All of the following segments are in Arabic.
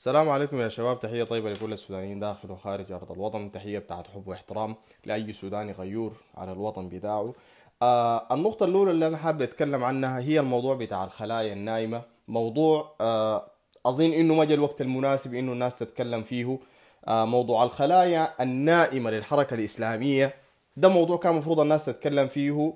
السلام عليكم يا شباب تحية طيبة لكل السودانيين داخل وخارج أرض الوطن تحية بتاعت حب واحترام لأي سوداني غيور على الوطن بتاعه آه النقطة الأولى اللي أنا حابب أتكلم عنها هي الموضوع بتاع الخلايا النايمة موضوع آه أظن إنه ما الوقت المناسب إنه الناس تتكلم فيه آه موضوع الخلايا النائمة للحركة الإسلامية ده موضوع كان المفروض الناس تتكلم فيه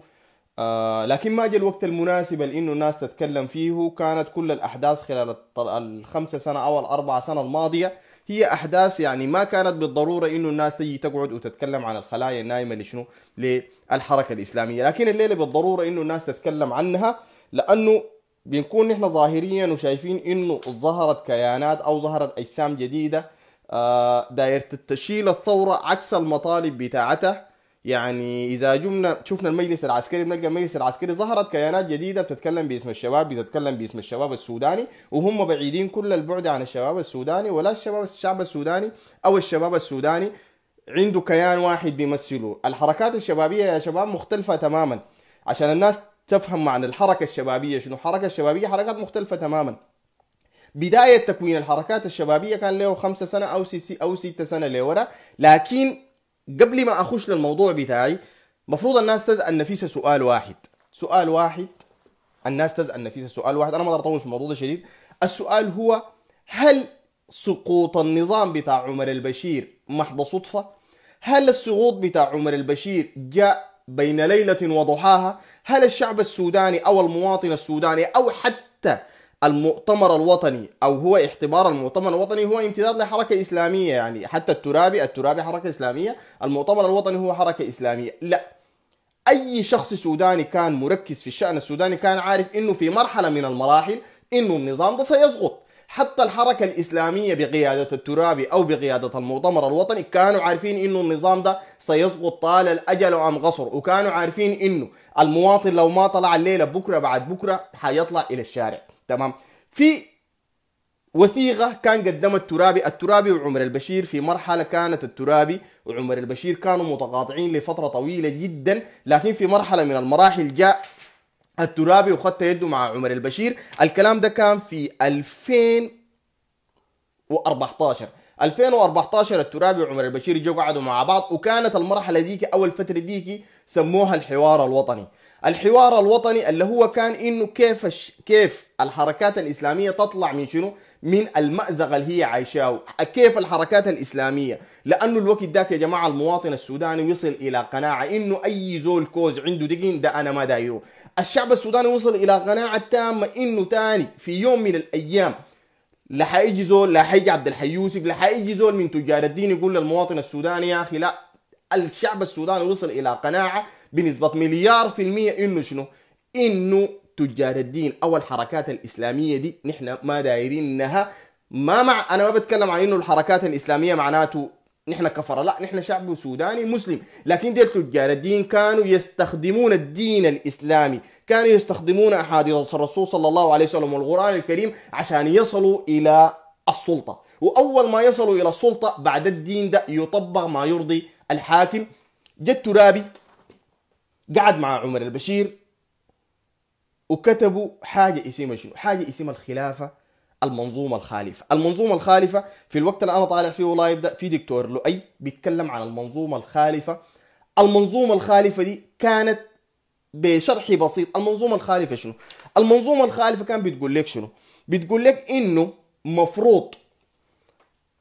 آه لكن ما جاء الوقت المناسب لانه انه الناس تتكلم فيه كانت كل الاحداث خلال الخمسة سنة او الاربع سنة الماضية هي احداث يعني ما كانت بالضروره انه الناس تجي تقعد وتتكلم عن الخلايا النايمه لشنو؟ للحركه الاسلاميه، لكن الليله بالضروره انه الناس تتكلم عنها لانه بنكون نحن ظاهريا وشايفين انه ظهرت كيانات او ظهرت اجسام جديده آه، داير تشيل الثوره عكس المطالب بتاعتها يعني اذا جمنا شفنا المجلس العسكري بنلقى المجلس العسكري ظهرت كيانات جديده بتتكلم باسم الشباب بتتكلم باسم الشباب السوداني وهم بعيدين كل البعد عن الشباب السوداني ولا الشباب الشعب السوداني او الشباب السوداني عنده كيان واحد بيمثله الحركات الشبابيه يا شباب مختلفه تماما عشان الناس تفهم معنى الحركه الشبابيه شنو الحركه الشبابيه حركات مختلفه تماما بداية تكوين الحركات الشبابية كان له خمسة سنة أو سي أو ستة سنة لورا لكن قبل ما اخش للموضوع بتاعي مفروض الناس تسال نفيسه سؤال واحد سؤال واحد الناس تسال نفيسه سؤال واحد انا ما اقدر اطول في الموضوع ده شديد السؤال هو هل سقوط النظام بتاع عمر البشير محض صدفه هل السقوط بتاع عمر البشير جاء بين ليله وضحاها هل الشعب السوداني او المواطن السوداني او حتى المؤتمر الوطني او هو اختبار المؤتمر الوطني هو امتداد لحركه اسلاميه يعني حتى الترابي الترابي حركه اسلاميه المؤتمر الوطني هو حركه اسلاميه لا اي شخص سوداني كان مركز في الشان السوداني كان عارف انه في مرحله من المراحل انه النظام ده سيسقط حتى الحركة الإسلامية بقيادة الترابي أو بقيادة المؤتمر الوطني كانوا عارفين إنه النظام ده سيسقط طال الأجل وعم قصر وكانوا عارفين إنه المواطن لو ما طلع الليلة بكرة بعد بكرة حيطلع إلى الشارع تمام في وثيقة كان قدمها الترابي الترابي وعمر البشير في مرحلة كانت الترابي وعمر البشير كانوا متقاطعين لفترة طويلة جدا لكن في مرحلة من المراحل جاء الترابي وخدت يده مع عمر البشير الكلام ده كان في 2014 2014 الترابي وعمر البشير جو قعدوا مع بعض وكانت المرحله ديكي اول فتره ديكي سموها الحوار الوطني الحوار الوطني اللي هو كان انه كيف الش... كيف الحركات الاسلاميه تطلع من شنو؟ من المأزق اللي هي عايشاه، كيف الحركات الاسلاميه؟ لانه الوقت ذاك يا جماعه المواطن السوداني وصل الى قناعه انه اي زول كوز عنده دقين ده انا ما دايره. الشعب السوداني وصل الى قناعه تامه انه تاني في يوم من الايام لا حيجي زول لا حيجي عبد الحي يوسف لا حيجي زول من تجار الدين يقول للمواطن السوداني يا اخي لا الشعب السوداني وصل الى قناعه بنسبة مليار في المية انه شنو انه تجار الدين او الحركات الاسلامية دي نحن ما دايرين انها ما مع انا ما بتكلم عن انه الحركات الاسلامية معناته نحن كفر لا نحن شعب سوداني مسلم لكن ديل تجار الدين كانوا يستخدمون الدين الإسلامي كانوا يستخدمون أحاديث الرسول صلى الله عليه وسلم والقرآن الكريم عشان يصلوا إلى السلطة وأول ما يصلوا إلى السلطة بعد الدين ده يطبق ما يرضي الحاكم جد ترابي قعد مع عمر البشير وكتبوا حاجه اسمها شنو؟ حاجه اسمها الخلافه المنظومه الخالفه، المنظومه الخالفه في الوقت اللي انا طالع فيه والله يبدا في دكتور لؤي بيتكلم عن المنظومه الخالفه، المنظومه الخالفه دي كانت بشرح بسيط، المنظومه الخالفه شنو؟ المنظومه الخالفه كان بتقول لك شنو؟ بتقول لك انه مفروض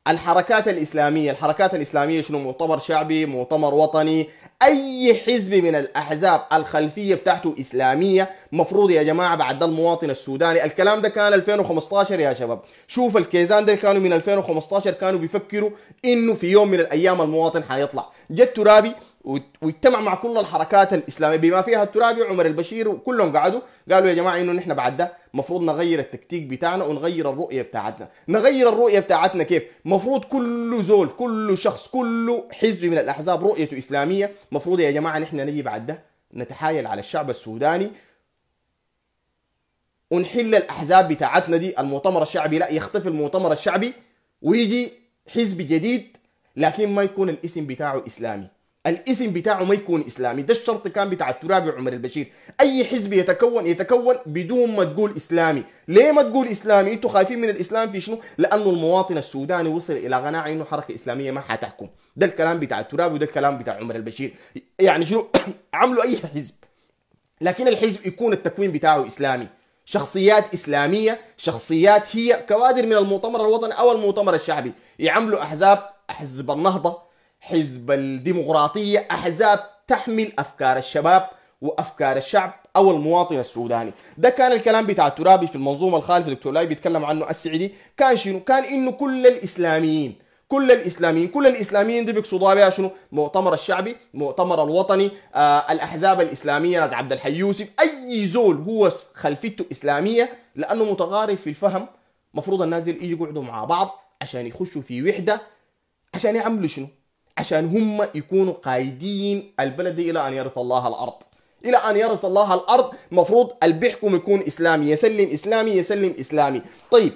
الحركات الإسلامية الحركات الإسلامية شنو مؤتمر شعبي مؤتمر وطني أي حزب من الأحزاب الخلفية بتاعته إسلامية مفروض يا جماعة بعد المواطن السوداني الكلام ده كان 2015 يا شباب شوف الكيزان ده كانوا من 2015 كانوا بيفكروا إنه في يوم من الأيام المواطن حيطلع جت ترابي واجتمع مع كل الحركات الاسلاميه بما فيها الترابي وعمر البشير وكلهم قعدوا قالوا يا جماعه انه نحن بعد ده المفروض نغير التكتيك بتاعنا ونغير الرؤيه بتاعتنا، نغير الرؤيه بتاعتنا كيف؟ المفروض كل زول، كل شخص، كل حزب من الاحزاب رؤيته اسلاميه، المفروض يا جماعه نحن نجي بعد ده نتحايل على الشعب السوداني ونحل الاحزاب بتاعتنا دي المؤتمر الشعبي لا يختفي المؤتمر الشعبي ويجي حزب جديد لكن ما يكون الاسم بتاعه اسلامي الاسم بتاعه ما يكون اسلامي ده الشرط كان بتاع الترابي عمر البشير اي حزب يتكون يتكون بدون ما تقول اسلامي ليه ما تقول اسلامي انتوا خايفين من الاسلام في شنو لانه المواطن السوداني وصل الى قناعه انه حركه اسلاميه ما حتحكم ده الكلام بتاع الترابي وده الكلام بتاع عمر البشير يعني شنو عملوا اي حزب لكن الحزب يكون التكوين بتاعه اسلامي شخصيات اسلاميه شخصيات هي كوادر من المؤتمر الوطني او المؤتمر الشعبي يعملوا احزاب حزب النهضه حزب الديمقراطية أحزاب تحمل أفكار الشباب وأفكار الشعب أو المواطن السوداني ده كان الكلام بتاع ترابي في المنظومة الخالفة دكتور لاي بيتكلم عنه السعدي كان شنو كان إنه كل الإسلاميين كل الاسلاميين كل الاسلاميين دي بيقصدوا بها شنو مؤتمر الشعبي مؤتمر الوطني آه الاحزاب الاسلاميه ناس عبد الحي يوسف اي زول هو خلفيته اسلاميه لانه متقارب في الفهم مفروض الناس دي يجوا يقعدوا مع بعض عشان يخشوا في وحده عشان يعملوا شنو عشان هم يكونوا قايدين البلد الى ان يرث الله الارض الى ان يرث الله الارض مفروض اللي يكون اسلامي يسلم اسلامي يسلم اسلامي طيب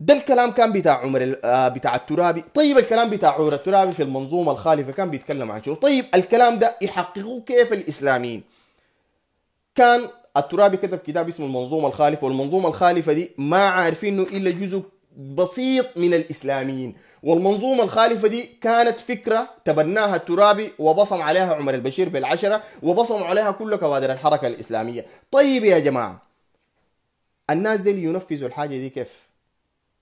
ده الكلام كان بتاع عمر آه، بتاع الترابي طيب الكلام بتاع عمر الترابي في المنظومه الخالفه كان بيتكلم عن شنو طيب الكلام ده يحققوه كيف الاسلاميين كان الترابي كتب كتاب اسمه المنظومه الخالفه والمنظومه الخالفه دي ما عارفينه الا جزء بسيط من الإسلاميين والمنظومة الخالفة دي كانت فكرة تبناها الترابي وبصم عليها عمر البشير بالعشرة وبصم عليها كل كوادر الحركة الإسلامية طيب يا جماعة الناس دي ينفذوا الحاجة دي كيف؟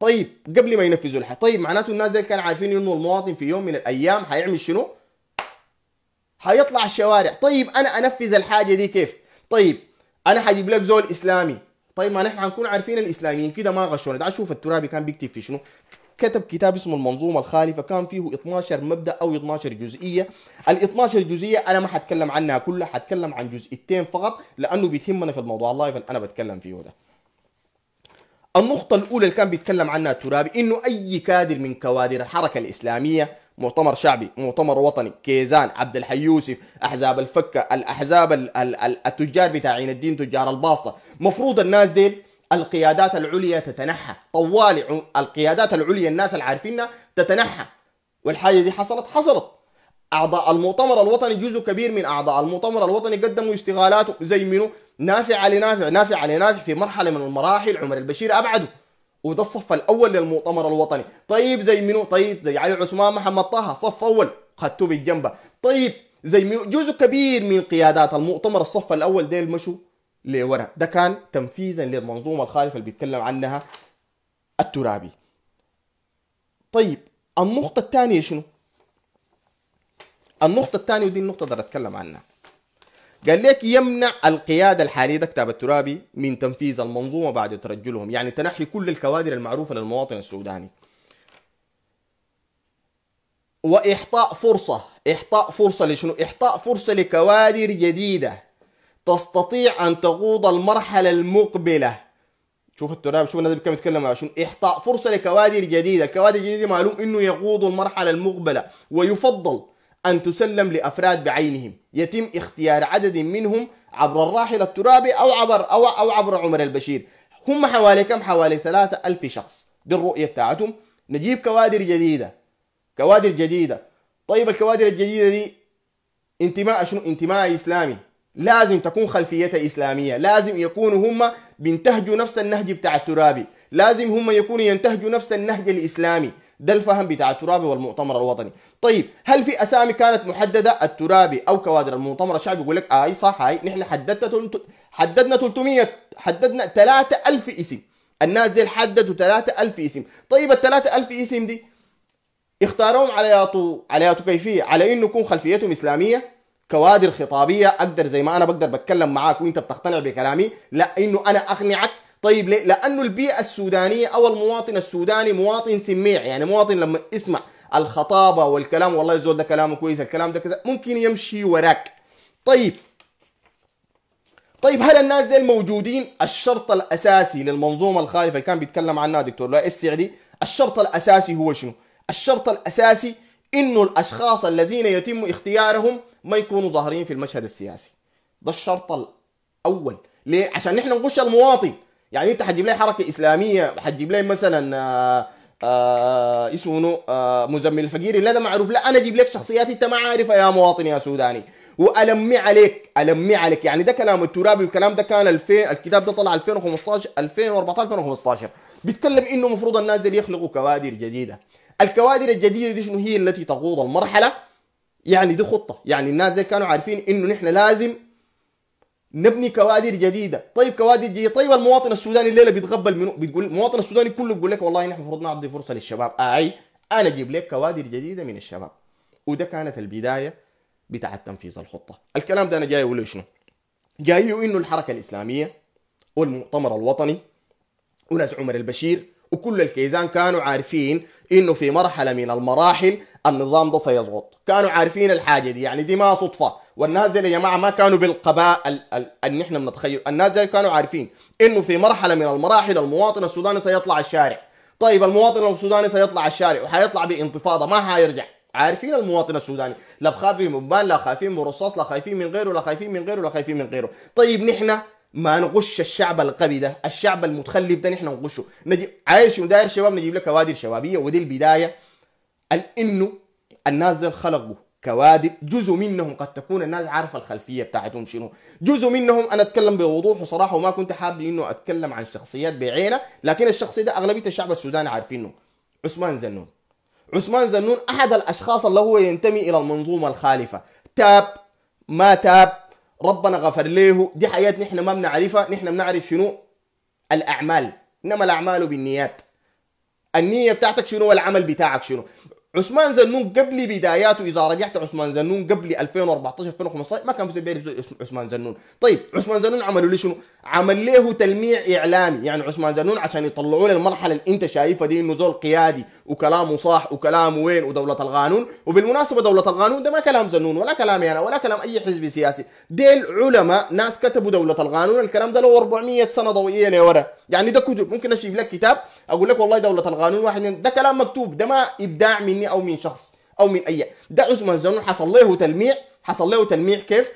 طيب قبل ما ينفذوا الحاجة طيب معناته الناس دي كانوا عارفين انه المواطن في يوم من الايام حيعمل شنو؟ حيطلع الشوارع طيب انا انفذ الحاجة دي كيف؟ طيب انا حجيب لك زول اسلامي طيب ما نحن حنكون عارفين الاسلاميين كده ما غشونا تعال شوف الترابي كان بيكتب في شنو كتب كتاب اسمه المنظومه الخالفه كان فيه 12 مبدا او 12 جزئيه ال 12 جزئيه انا ما حتكلم عنها كلها حتكلم عن جزئيتين فقط لانه بيتهمنا في الموضوع اللايف اللي انا بتكلم فيه ده النقطة الأولى اللي كان بيتكلم عنها الترابي إنه أي كادر من كوادر الحركة الإسلامية مؤتمر شعبي مؤتمر وطني كيزان عبد الحي يوسف احزاب الفكه الاحزاب الـ الـ الـ التجار بتاعين الدين تجار الباسطه مفروض الناس ديل القيادات العليا تتنحى طوالي القيادات العليا الناس اللي عارفينها تتنحى والحاجه دي حصلت حصلت اعضاء المؤتمر الوطني جزء كبير من اعضاء المؤتمر الوطني قدموا استغالاته زي منه نافع لنافع نافع لنافع في مرحله من المراحل عمر البشير ابعده وده الصف الاول للمؤتمر الوطني طيب زي منو طيب زي علي عثمان محمد طه صف اول خدته بالجنبه طيب زي منو جزء كبير من قيادات المؤتمر الصف الاول ديل مشوا لورا ده كان تنفيذا للمنظومه الخالفه اللي بيتكلم عنها الترابي طيب النقطه الثانيه شنو النقطه الثانيه ودي النقطه اللي اتكلم عنها قال لك يمنع القياده الحاليه ده كتاب الترابي من تنفيذ المنظومه بعد ترجلهم يعني تنحي كل الكوادر المعروفه للمواطن السوداني واحطاء فرصه احطاء فرصه لشنو احطاء فرصه لكوادر جديده تستطيع ان تقود المرحله المقبله شوف التراب شوف الناس كم يتكلم عشان احطاء فرصه لكوادر جديده الكوادر الجديده معلوم انه يقود المرحله المقبله ويفضل أن تسلم لأفراد بعينهم يتم اختيار عدد منهم عبر الراحل الترابي أو عبر أو, أو عبر عمر البشير هم حوالي كم حوالي 3000 شخص دي الرؤية بتاعتهم نجيب كوادر جديدة كوادر جديدة طيب الكوادر الجديدة دي انتماء شنو انتماء إسلامي لازم تكون خلفيتها إسلامية لازم يكونوا هم بينتهجوا نفس النهج بتاع الترابي لازم هم يكونوا ينتهجوا نفس النهج الإسلامي ده الفهم بتاع الترابي والمؤتمر الوطني طيب هل في اسامي كانت محدده الترابي او كوادر المؤتمر الشعبي يقول لك آه، اي صح هاي نحن حددنا حددنا 300 حددنا 3000 اسم الناس دي حددوا 3000 اسم طيب ال 3000 اسم دي اختاروهم على ياتو على ياتو كيفيه على انه يكون خلفيتهم اسلاميه كوادر خطابيه اقدر زي ما انا بقدر بتكلم معاك وانت بتقتنع بكلامي لا انه انا اقنعك طيب ليه؟ لأنه البيئة السودانية أو المواطن السوداني مواطن سميع يعني مواطن لما اسمع الخطابة والكلام والله الزول ده كلامه كويس الكلام ده كذا ممكن يمشي وراك طيب طيب هل الناس دي الموجودين الشرط الأساسي للمنظومة الخايفة اللي كان بيتكلم عنها دكتور لؤي السعدي الشرط الأساسي هو شنو؟ الشرط الأساسي إنه الأشخاص الذين يتم اختيارهم ما يكونوا ظاهرين في المشهد السياسي ده الشرط الأول ليه؟ عشان نحن نخش المواطن يعني انت حتجيب لي حركه اسلاميه حتجيب لي مثلا آه, آه، اسمه آه مزمل الفقير لا ده معروف لا انا اجيب لك شخصيات انت ما عارفها يا مواطن يا سوداني والمي عليك المي عليك يعني ده كلام الترابي والكلام ده كان 2000 الكتاب ده طلع 2015 2014 2015 بيتكلم انه المفروض الناس دي يخلقوا كوادر جديده الكوادر الجديده دي شنو هي التي تقود المرحله يعني دي خطه يعني الناس دي كانوا عارفين انه نحن لازم نبني كوادر جديده طيب كوادر جديده طيب المواطن السوداني الليله بيتغبل منه بتقول المواطن السوداني كله بيقول لك والله نحن المفروض نعطي فرصه للشباب اي انا اجيب لك كوادر جديده من الشباب وده كانت البدايه بتاع تنفيذ الخطه الكلام ده انا جاي اقول شنو جاي انه الحركه الاسلاميه والمؤتمر الوطني وناس عمر البشير وكل الكيزان كانوا عارفين انه في مرحله من المراحل النظام ده سيسقط كانوا عارفين الحاجه دي يعني دي ما صدفه والناس يا جماعه ما كانوا بالقباء اللي احنا بنتخيل الناس دي كانوا عارفين انه في مرحله من المراحل المواطن السوداني سيطلع الشارع طيب المواطن السوداني سيطلع الشارع وحيطلع بانتفاضه ما حيرجع عارفين المواطن السوداني لا بخافين من بان لا خايفين من رصاص لا خايفين من غيره لا خايفين من غيره لا خايفين من غيره طيب نحن ما نغش الشعب القبي ده الشعب المتخلف ده نحن نغشه نجي عايش وداير شباب نجيب لك كوادر شبابيه ودي البدايه انه الناس دول خلقوا كوادر جزء منهم قد تكون الناس عارفه الخلفيه بتاعتهم شنو جزء منهم انا اتكلم بوضوح وصراحه وما كنت حابب انه اتكلم عن شخصيات بعينه لكن الشخص ده اغلبيه الشعب السوداني عارفينه عثمان زنون عثمان زنون احد الاشخاص اللي هو ينتمي الى المنظومه الخالفه تاب ما تاب ربنا غفر له دي حياه نحن ما بنعرفها نحن بنعرف شنو الاعمال انما الاعمال بالنيات النيه بتاعتك شنو والعمل بتاعك شنو عثمان زنون قبل بداياته اذا رجعت عثمان زنون قبل 2014 2015 ما كان في زي عثمان زنون طيب عثمان زنون عملوا له شنو عمل له تلميع اعلامي يعني عثمان زنون عشان يطلعوا له المرحله اللي انت شايفها دي انه زول قيادي وكلامه صح وكلامه وين ودوله القانون وبالمناسبه دوله القانون ده ما كلام زنون ولا كلامي يعني انا ولا كلام اي حزب سياسي ديل علماء ناس كتبوا دوله القانون الكلام ده له 400 سنه ضوئيه لورا يعني ده كتب ممكن اشوف لك كتاب اقول لك والله دوله القانون واحد ده كلام مكتوب ده ما ابداع مني ثانيه او من شخص او من اي ده عثمان زنون حصل له تلميع حصل له تلميع كيف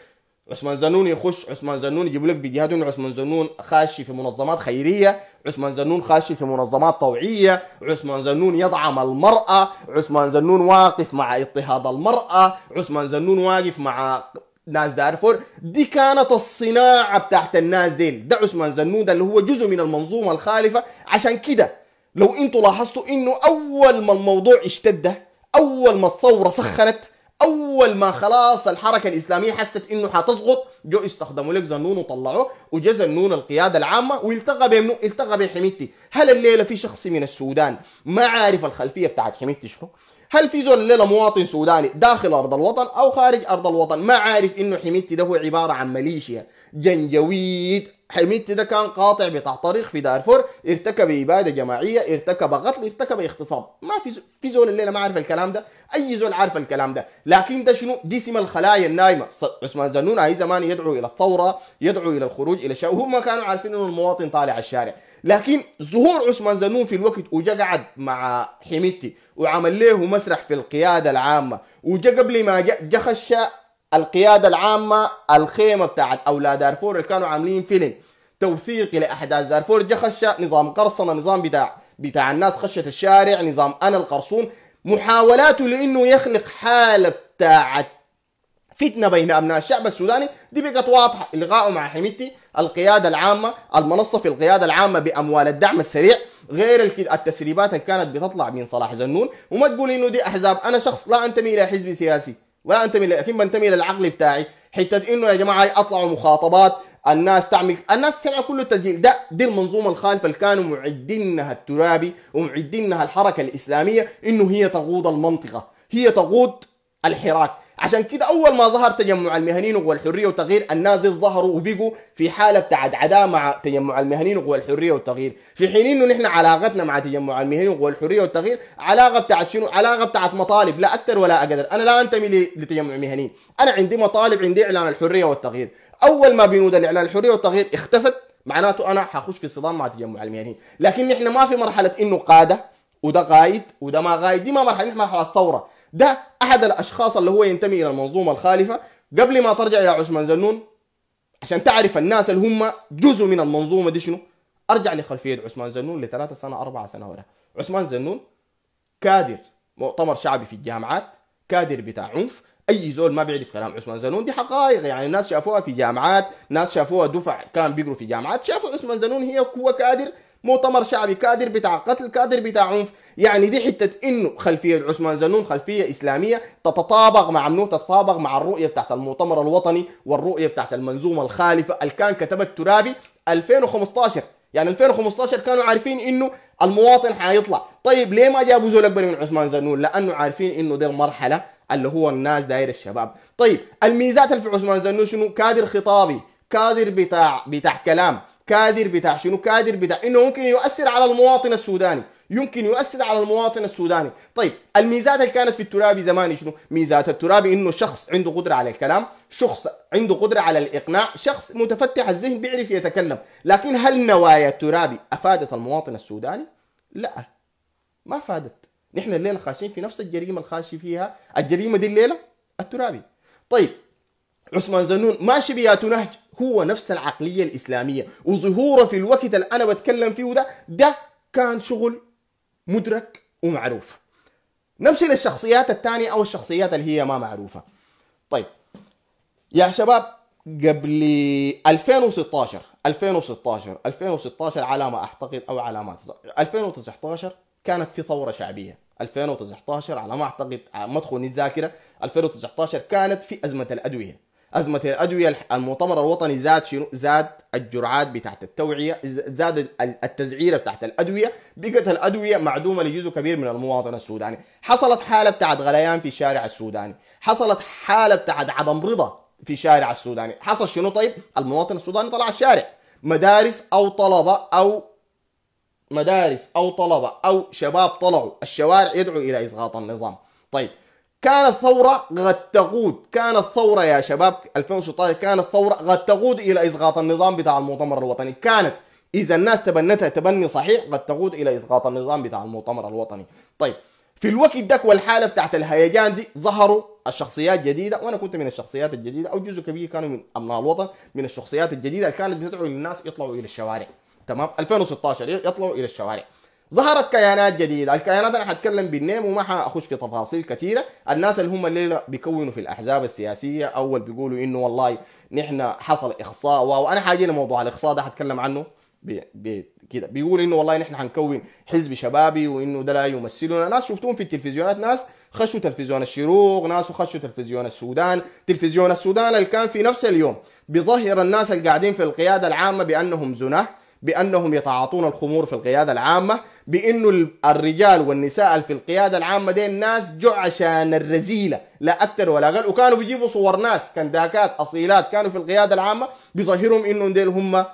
عثمان زنون يخش عثمان زنون يجيب لك فيديوهات انه عثمان زنون خاشي في منظمات خيريه عثمان زنون خاشي في منظمات طوعيه عثمان زنون يدعم المراه عثمان زنون واقف مع اضطهاد المراه عثمان زنون واقف مع ناس دارفور دي كانت الصناعة بتاعت الناس ديل ده عثمان زنون ده اللي هو جزء من المنظومة الخالفة عشان كده لو انتوا لاحظتوا انه اول ما الموضوع اشتد اول ما الثورة سخنت اول ما خلاص الحركة الاسلامية حست انه حتسقط جو استخدموا لك زنون وطلعوه وجا زنون القيادة العامة والتقى بمنو التقى بحميتي هل الليلة في شخص من السودان ما عارف الخلفية بتاعت حميتي شنو هل في زول الليله مواطن سوداني داخل ارض الوطن او خارج ارض الوطن ما عارف انه حميتي ده هو عباره عن ميليشيا جنجويد حميد ده كان قاطع بتاع طريق في دارفور ارتكب إبادة جماعية ارتكب قتل ارتكب اغتصاب ما في في زول الليلة ما عارف الكلام ده أي زول عارف الكلام ده لكن ده شنو دي الخلايا النايمة عثمان زنون أي زمان يدعو إلى الثورة يدعو إلى الخروج إلى شيء وهم كانوا عارفين إنه المواطن طالع الشارع لكن ظهور عثمان زنون في الوقت وجا قعد مع حميدتي وعمل له مسرح في القيادة العامة وجا قبل ما جا, خش القيادة العامة الخيمة بتاعت أولاد دارفور اللي كانوا عاملين فيلم توثيقي لأحداث دارفور جا خشة نظام قرصنة نظام بتاع بتاع الناس خشة الشارع نظام أنا القرصون محاولاته لأنه يخلق حالة بتاعت فتنه بين ابناء الشعب السوداني دي بقت واضحه الغائه مع حميتي القياده العامه المنصه في القياده العامه باموال الدعم السريع غير التسريبات اللي كانت بتطلع من صلاح زنون وما تقول انه دي احزاب انا شخص لا انتمي الى حزب سياسي ولا انتمي لكن بنتمي للعقل بتاعي حته انه يا جماعه اطلعوا مخاطبات الناس تعمل الناس تسمع كل التسجيل ده دي المنظومه الخالفه اللي كانوا معدينها الترابي ومعدينها الحركه الاسلاميه انه هي تقود المنطقه هي تقود الحراك عشان كده اول ما ظهر تجمع المهنيين وقوى الحريه والتغيير الناس ظهروا وبقوا في حاله بتاعت عداء مع تجمع المهنيين وقوى الحريه والتغيير في حين انه نحن علاقتنا مع تجمع المهنيين وقوى الحريه والتغيير علاقه بتاعت شنو علاقه بتاعت مطالب لا اكثر ولا اقدر انا لا انتمي لتجمع المهنيين انا عندي مطالب عندي اعلان الحريه والتغيير اول ما بنود الاعلان الحريه والتغيير اختفت معناته انا حخش في صدام مع تجمع المهنيين لكن نحن ما في مرحله انه قاده وده قايد وده ما قايد دي ما مرحله نحن مرحله ثوره ده احد الاشخاص اللي هو ينتمي الى المنظومه الخالفه قبل ما ترجع الى عثمان زنون عشان تعرف الناس اللي هم جزء من المنظومه دي شنو ارجع لخلفيه عثمان زنون لثلاثة سنه أربعة سنه ورا عثمان زنون كادر مؤتمر شعبي في الجامعات كادر بتاع عنف اي زول ما بيعرف كلام عثمان زنون دي حقائق يعني الناس شافوها في جامعات ناس شافوها دفع كان بيقروا في جامعات شافوا عثمان زنون هي هو كادر مؤتمر شعبي كادر بتاع قتل كادر بتاع عنف يعني دي حتة انه خلفية عثمان زنون خلفية اسلامية تتطابق مع منو تتطابق مع الرؤية بتاعت المؤتمر الوطني والرؤية بتاعت المنظومة الخالفة اللي كان كتبت ترابي 2015 يعني 2015 كانوا عارفين انه المواطن حيطلع طيب ليه ما جابوا زول اكبر من عثمان زنون لانه عارفين انه دي المرحله اللي هو الناس داير الشباب طيب الميزات اللي في عثمان زنون شنو كادر خطابي كادر بتاع بتاع كلام كادر بتاع شنو كادر بتاع انه ممكن يؤثر على المواطن السوداني يمكن يؤثر على المواطن السوداني طيب الميزات اللي كانت في الترابي زمان شنو ميزات الترابي انه شخص عنده قدره على الكلام شخص عنده قدره على الاقناع شخص متفتح الذهن بيعرف يتكلم لكن هل نوايا الترابي افادت المواطن السوداني لا ما فادت نحن الليله خاشين في نفس الجريمه الخاشي فيها الجريمه دي الليله الترابي طيب عثمان زنون ماشي بياتو نهج هو نفس العقلية الإسلامية وظهوره في الوقت اللي أنا بتكلم فيه ده ده كان شغل مدرك ومعروف نمشي للشخصيات الثانية أو الشخصيات اللي هي ما معروفة طيب يا شباب قبل 2016 2016 2016 على ما اعتقد او على ما 2019 كانت في ثوره شعبيه 2019 على ما اعتقد ما ادخلني الذاكره 2019 كانت في ازمه الادويه ازمه الادويه المؤتمر الوطني زاد شنو زاد الجرعات بتاعت التوعيه زاد التزعيره بتاعت الادويه بقت الادويه معدومه لجزء كبير من المواطن السوداني حصلت حاله بتاعت غليان في الشارع السوداني حصلت حاله بتاعت عدم رضا في الشارع السوداني حصل شنو طيب المواطن السوداني طلع الشارع مدارس او طلبه او مدارس او طلبه او شباب طلعوا الشوارع يدعو الى اسقاط النظام طيب كانت ثورة قد تقود كانت ثورة يا شباب 2016 كانت ثورة قد تقود إلى إسقاط النظام بتاع المؤتمر الوطني كانت إذا الناس تبنتها تبني صحيح قد تقود إلى إسقاط النظام بتاع المؤتمر الوطني طيب في الوقت داك والحالة بتاعت الهيجان دي ظهروا الشخصيات جديدة وأنا كنت من الشخصيات الجديدة أو جزء كبير كانوا من أبناء الوطن من الشخصيات الجديدة اللي كانت بتدعو للناس يطلعوا إلى الشوارع تمام 2016 يطلعوا إلى الشوارع ظهرت كيانات جديده الكيانات انا حتكلم بالنيم وما حاخش في تفاصيل كثيره الناس اللي هم الليله بيكونوا في الاحزاب السياسيه اول بيقولوا انه والله نحن حصل اخصاء وانا حاجي لموضوع الاخصاء ده حتكلم عنه بي بي كده بيقول انه والله نحن حنكون حزب شبابي وانه ده لا يمثلنا ناس شفتوهم في التلفزيونات ناس خشوا تلفزيون الشروق ناس خشوا تلفزيون السودان تلفزيون السودان اللي كان في نفس اليوم بيظهر الناس اللي قاعدين في القياده العامه بانهم زناه بانهم يتعاطون الخمور في القياده العامه بانه الرجال والنساء في القياده العامه دي الناس جو عشان الرزيله لا اكثر ولا اقل وكانوا بيجيبوا صور ناس كنداكات اصيلات كانوا في القياده العامه بيظهرهم انهم ديل هم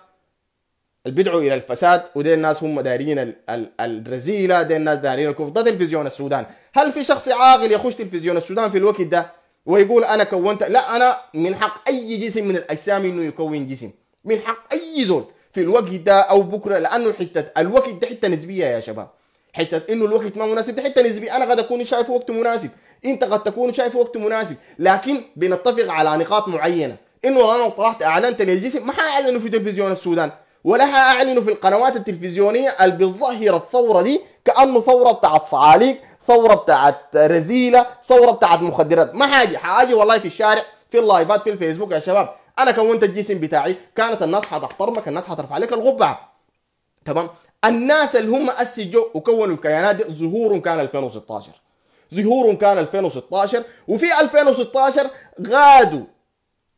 بيدعوا الى الفساد ودي الناس هم دارين ال ال الرزيله دي الناس دارين الكفر ده تلفزيون السودان هل في شخص عاقل يخش تلفزيون السودان في الوقت ده ويقول انا كونت لا انا من حق اي جسم من الاجسام انه يكون جسم من حق اي زول في الوقت ده او بكره لانه حته الوقت ده حته نسبيه يا شباب حته انه الوقت ما مناسب ده حته نسبيه انا قد اكون شايف وقت مناسب انت قد تكون شايف وقت مناسب لكن بنتفق على نقاط معينه انه انا طلعت اعلنت للجسم ما حاعلنه في تلفزيون السودان ولا حاعلنه في القنوات التلفزيونيه اللي بتظهر الثوره دي كانه ثوره بتاعت صعاليك ثوره بتاعت رزيله ثوره بتاعت مخدرات ما حاجي حاجي والله في الشارع في اللايفات في الفيسبوك يا شباب انا كونت الجسم بتاعي كانت الناس حتحترمك الناس حترفع لك القبعه تمام الناس اللي هم اسجوا وكونوا الكيانات دي ظهورهم كان 2016 ظهورهم كان 2016 وفي 2016 غادوا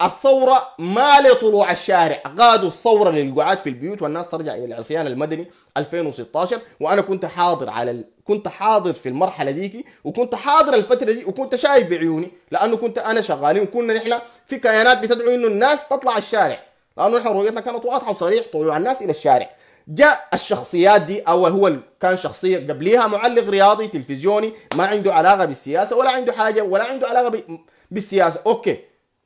الثورة ما لطلوع الشارع غادوا الثورة للقعاد في البيوت والناس ترجع إلى العصيان المدني 2016 وانا كنت حاضر على ال... كنت حاضر في المرحله ديك وكنت حاضر الفتره دي وكنت شايف بعيوني لانه كنت انا شغالين وكنا نحن في كيانات بتدعو انه الناس تطلع الشارع لانه نحن رؤيتنا كانت واضحه وصريح طلوع الناس الى الشارع جاء الشخصيات دي او هو كان شخصيه قبليها معلق رياضي تلفزيوني ما عنده علاقه بالسياسه ولا عنده حاجه ولا عنده علاقه بالسياسه اوكي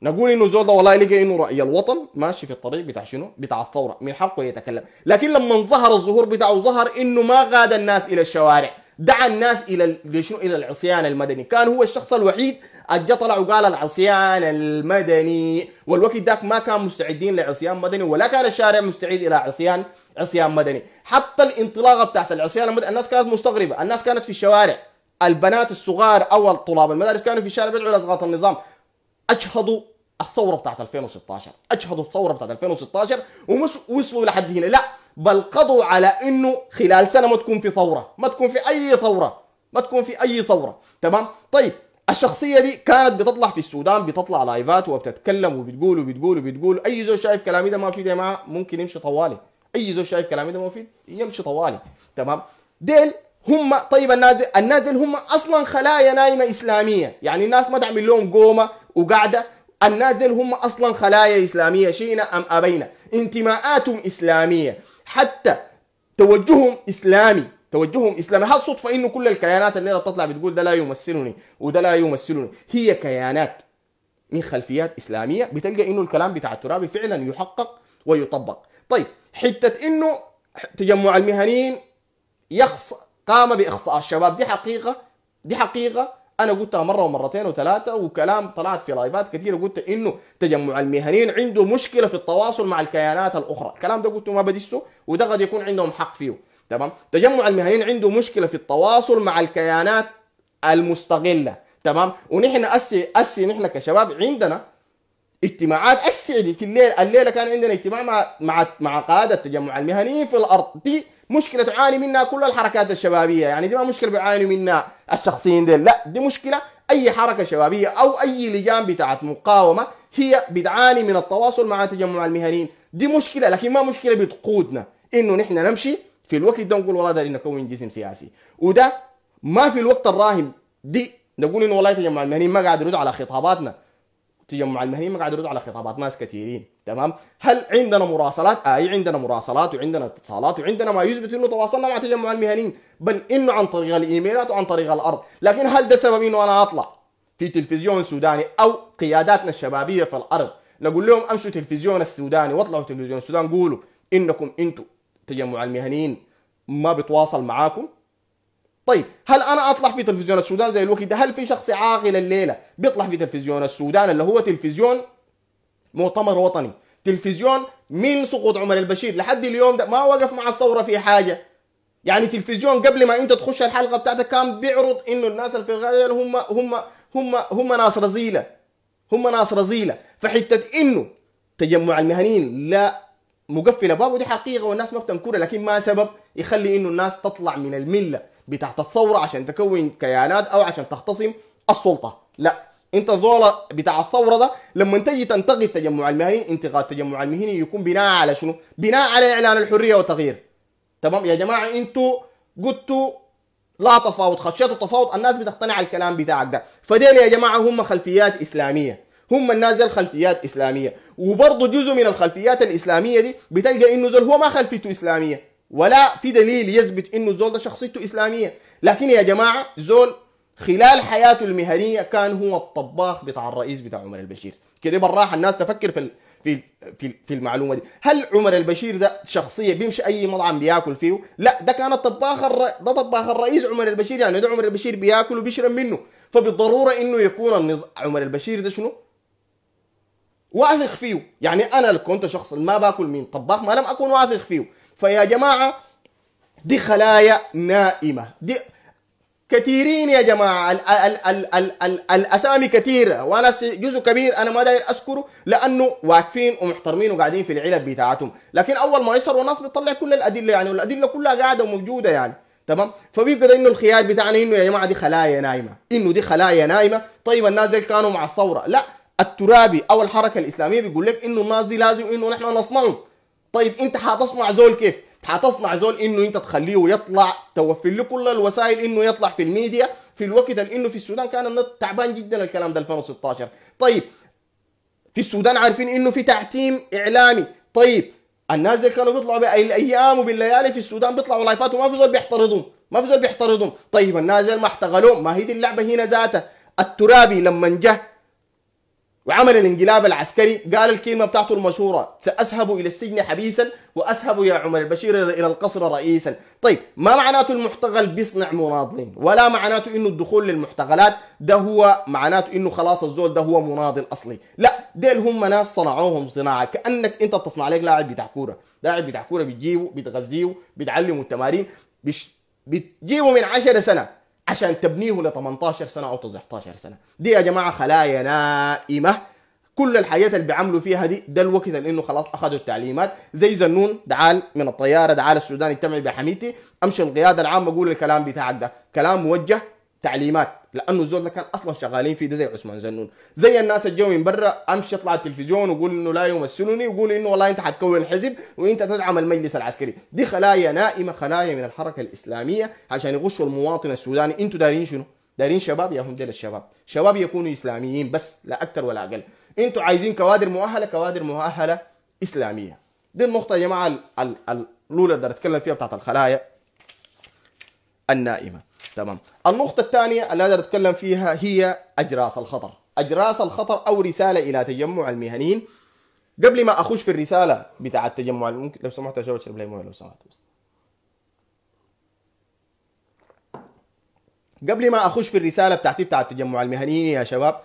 نقول انه زول ده والله لقى انه راي الوطن ماشي في الطريق بتاع شنو؟ بتاع الثوره، من حقه يتكلم، لكن لما ظهر الظهور بتاعه ظهر انه ما غاد الناس الى الشوارع، دعا الناس الى شنو؟ الى العصيان المدني، كان هو الشخص الوحيد اجى طلع وقال العصيان المدني، والوقت ذاك ما كان مستعدين لعصيان مدني ولا كان الشارع مستعد الى عصيان عصيان مدني، حتى الانطلاقه بتاعت العصيان المدني الناس كانت مستغربه، الناس كانت في الشوارع، البنات الصغار او طلاب المدارس كانوا في الشارع بيدعوا لاسقاط النظام. اشهدوا الثوره بتاعت 2016 اجهدوا الثوره بتاعت 2016 ومش وصلوا لحد هنا لا بل قضوا على انه خلال سنه ما تكون في ثوره ما تكون في اي ثوره ما تكون في اي ثوره تمام طيب الشخصيه دي كانت بتطلع في السودان بتطلع لايفات وبتتكلم وبتقول وبتقول وبتقول اي زول شايف كلامي ده ما في يا ممكن يمشي طوالي اي زول شايف كلامي ده ما في يمشي طوالي تمام ديل هم طيب النازل النازل هم اصلا خلايا نايمه اسلاميه يعني الناس ما تعمل لهم قومه وقاعده الناس هم اصلا خلايا اسلاميه شئنا ام ابينا انتماءاتهم اسلاميه حتى توجههم اسلامي توجههم اسلامي هل صدفه انه كل الكيانات اللي تطلع بتقول ده لا يمثلني وده لا يمثلني هي كيانات من خلفيات اسلاميه بتلقى انه الكلام بتاع الترابي فعلا يحقق ويطبق طيب حته انه تجمع المهنيين يخص قام باخصاء الشباب دي حقيقه دي حقيقه انا قلتها مره ومرتين وثلاثه وكلام طلعت في لايفات كثيره قلت انه تجمع المهنيين عنده مشكله في التواصل مع الكيانات الاخرى الكلام ده قلته ما بدسه وده قد يكون عندهم حق فيه تمام تجمع المهنيين عنده مشكله في التواصل مع الكيانات المستغله تمام ونحن اسي اسي نحن كشباب عندنا اجتماعات السعدي في الليل الليله كان عندنا اجتماع مع مع مع قاده تجمع المهنيين في الارض دي مشكله تعاني منها كل الحركات الشبابيه يعني دي ما مشكله بيعاني منها الشخصيين ديل لا دي مشكله اي حركه شبابيه او اي لجان بتاعت مقاومه هي بتعاني من التواصل مع تجمع المهنيين دي مشكله لكن ما مشكله بتقودنا انه نحن نمشي في الوقت ده نقول والله ده نكون جسم سياسي وده ما في الوقت الراهن دي نقول انه والله تجمع المهنيين ما قاعد يرد على خطاباتنا تجمع المهنيين ما قاعد يردوا على خطابات ناس كثيرين تمام هل عندنا مراسلات اي آه عندنا مراسلات وعندنا اتصالات وعندنا ما يثبت انه تواصلنا مع تجمع المهنيين بل انه عن طريق الايميلات وعن طريق الارض لكن هل ده سبب انه انا اطلع في تلفزيون سوداني او قياداتنا الشبابيه في الارض نقول لهم امشوا تلفزيون السوداني واطلعوا تلفزيون السودان قولوا انكم انتم تجمع المهنيين ما بتواصل معاكم طيب هل انا اطلع في تلفزيون السودان زي الوقت ده هل في شخص عاقل الليله بيطلع في تلفزيون السودان اللي هو تلفزيون مؤتمر وطني تلفزيون من سقوط عمر البشير لحد اليوم ده ما وقف مع الثوره في حاجه يعني تلفزيون قبل ما انت تخش الحلقه بتاعتك كان بيعرض انه الناس اللي في غزه هم هم هم هم ناس رزيله هم ناس رزيله فحته انه تجمع المهنيين لا مقفله بابه دي حقيقه والناس ما بتنكرها لكن ما سبب يخلي انه الناس تطلع من المله بتاعت الثوره عشان تكون كيانات او عشان تختصم السلطه لا انت الظولة بتاع الثوره ده لما تجي تنتقد تجمع المهني انتقاد تجمع المهني يكون بناء على شنو؟ بناء على اعلان الحريه والتغيير تمام يا جماعه انتوا قلتوا لا تفاوض خشيتوا تفاوض الناس بتقتنع الكلام بتاعك ده فديل يا جماعه هم خلفيات اسلاميه هم الناس دي خلفيات اسلاميه وبرضه جزء من الخلفيات الاسلاميه دي بتلقى انه زول هو ما خلفيته اسلاميه ولا في دليل يثبت انه زول ده شخصيته اسلاميه لكن يا جماعه زول خلال حياته المهنيه كان هو الطباخ بتاع الرئيس بتاع عمر البشير كده بالراحه الناس تفكر في في في في المعلومه دي هل عمر البشير ده شخصيه بيمشي اي مطعم بياكل فيه لا ده كان الطباخ الر... ده طباخ الرئيس عمر البشير يعني ده عمر البشير بياكل وبيشرب منه فبالضروره انه يكون النظ... عمر البشير ده شنو واثق فيه يعني انا كنت شخص ما باكل من طباخ ما لم اكون واثق فيه فيا جماعة دي خلايا نائمة دي كثيرين يا جماعة ال ال ال الـ الـ الأسامي كثيرة وأنا جزء كبير أنا ما داير أذكره لأنه واقفين ومحترمين وقاعدين في العلب بتاعتهم لكن أول ما يصر والناس بتطلع كل الأدلة يعني والأدلة كلها قاعدة وموجودة يعني تمام فبيبقى انه الخيار بتاعنا انه يا جماعه دي خلايا نايمه انه دي خلايا نايمه طيب الناس دي كانوا مع الثوره لا الترابي او الحركه الاسلاميه بيقول لك انه الناس دي لازم انه نحن نصنعهم طيب انت حتصنع زول كيف حتصنع زول انه انت تخليه يطلع توفر له كل الوسائل انه يطلع في الميديا في الوقت اللي انه في السودان كان النت تعبان جدا الكلام ده 2016 طيب في السودان عارفين انه في تعتيم اعلامي طيب الناس دي كانوا بيطلعوا بالايام وبالليالي في السودان بيطلعوا لايفات وما في زول بيحترضهم ما في زول بيحترضهم طيب الناس ما احتغلوه ما هي دي اللعبه هنا ذاتها الترابي لما جه وعمل الانقلاب العسكري قال الكلمة بتاعته المشهورة سأذهب إلى السجن حبيسا وأذهب يا عمر البشير إلى القصر رئيسا طيب ما معناته المحتغل بيصنع مناضلين ولا معناته إنه الدخول للمحتغلات ده هو معناته إنه خلاص الزول ده هو مناضل أصلي لا ديل هم ناس صنعوهم صناعة كأنك أنت بتصنع لك لاعب بتاع كورة لاعب بتاع كورة بتجيبه بتغذيه بتعلمه التمارين بتجيبه من عشر سنة عشان تبنيه ل 18 سنه او 19 سنه دي يا جماعه خلايا نائمه كل الحاجات اللي بيعملوا فيها دي ده الوقت اللي انه خلاص اخذوا التعليمات زي زنون دعال من الطياره دعال السوداني التمعي بحميتي امشي القياده العامه اقول الكلام بتاعك ده كلام موجه تعليمات لانه الزول ده كان اصلا شغالين فيه ده زي عثمان زنون زي الناس اللي من برا امشي اطلع التلفزيون وقول انه لا يمثلني وقول انه والله انت حتكون حزب وانت تدعم المجلس العسكري دي خلايا نائمه خلايا من الحركه الاسلاميه عشان يغشوا المواطن السوداني انتوا دارين شنو؟ دارين شباب يا هم الشباب شباب يكونوا اسلاميين بس لا اكثر ولا اقل انتوا عايزين كوادر مؤهله كوادر مؤهله اسلاميه دي النقطه يا جماعه الاولى اللي اتكلم فيها بتاعت الخلايا النائمه تمام النقطة الثانية اللي أقدر أتكلم فيها هي أجراس الخطر أجراس الخطر أو رسالة إلى تجمع المهنيين قبل ما أخش في الرسالة بتاع التجمع ممكن لو سمحت يا شباب أشرب لي موية لو سمحت بس قبل ما أخش في الرسالة بتاعتي بتاع التجمع المهنيين يا شباب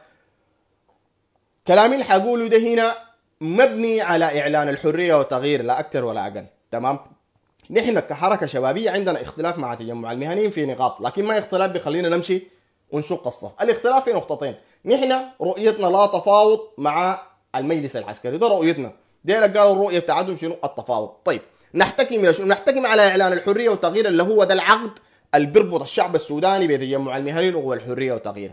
كلامي اللي حقوله ده هنا مبني على إعلان الحرية والتغيير لا أكثر ولا أقل تمام نحن كحركه شبابيه عندنا اختلاف مع تجمع المهنيين في نقاط لكن ما اختلاف بيخلينا نمشي ونشق الصف الاختلاف في نقطتين نحن رؤيتنا لا تفاوض مع المجلس العسكري ده رؤيتنا ديل قالوا الرؤيه بتاعتهم شنو التفاوض طيب نحتكم الى نحتكم على اعلان الحريه والتغيير اللي هو ده العقد اللي بيربط الشعب السوداني بتجمع المهنيين والحريه والتغيير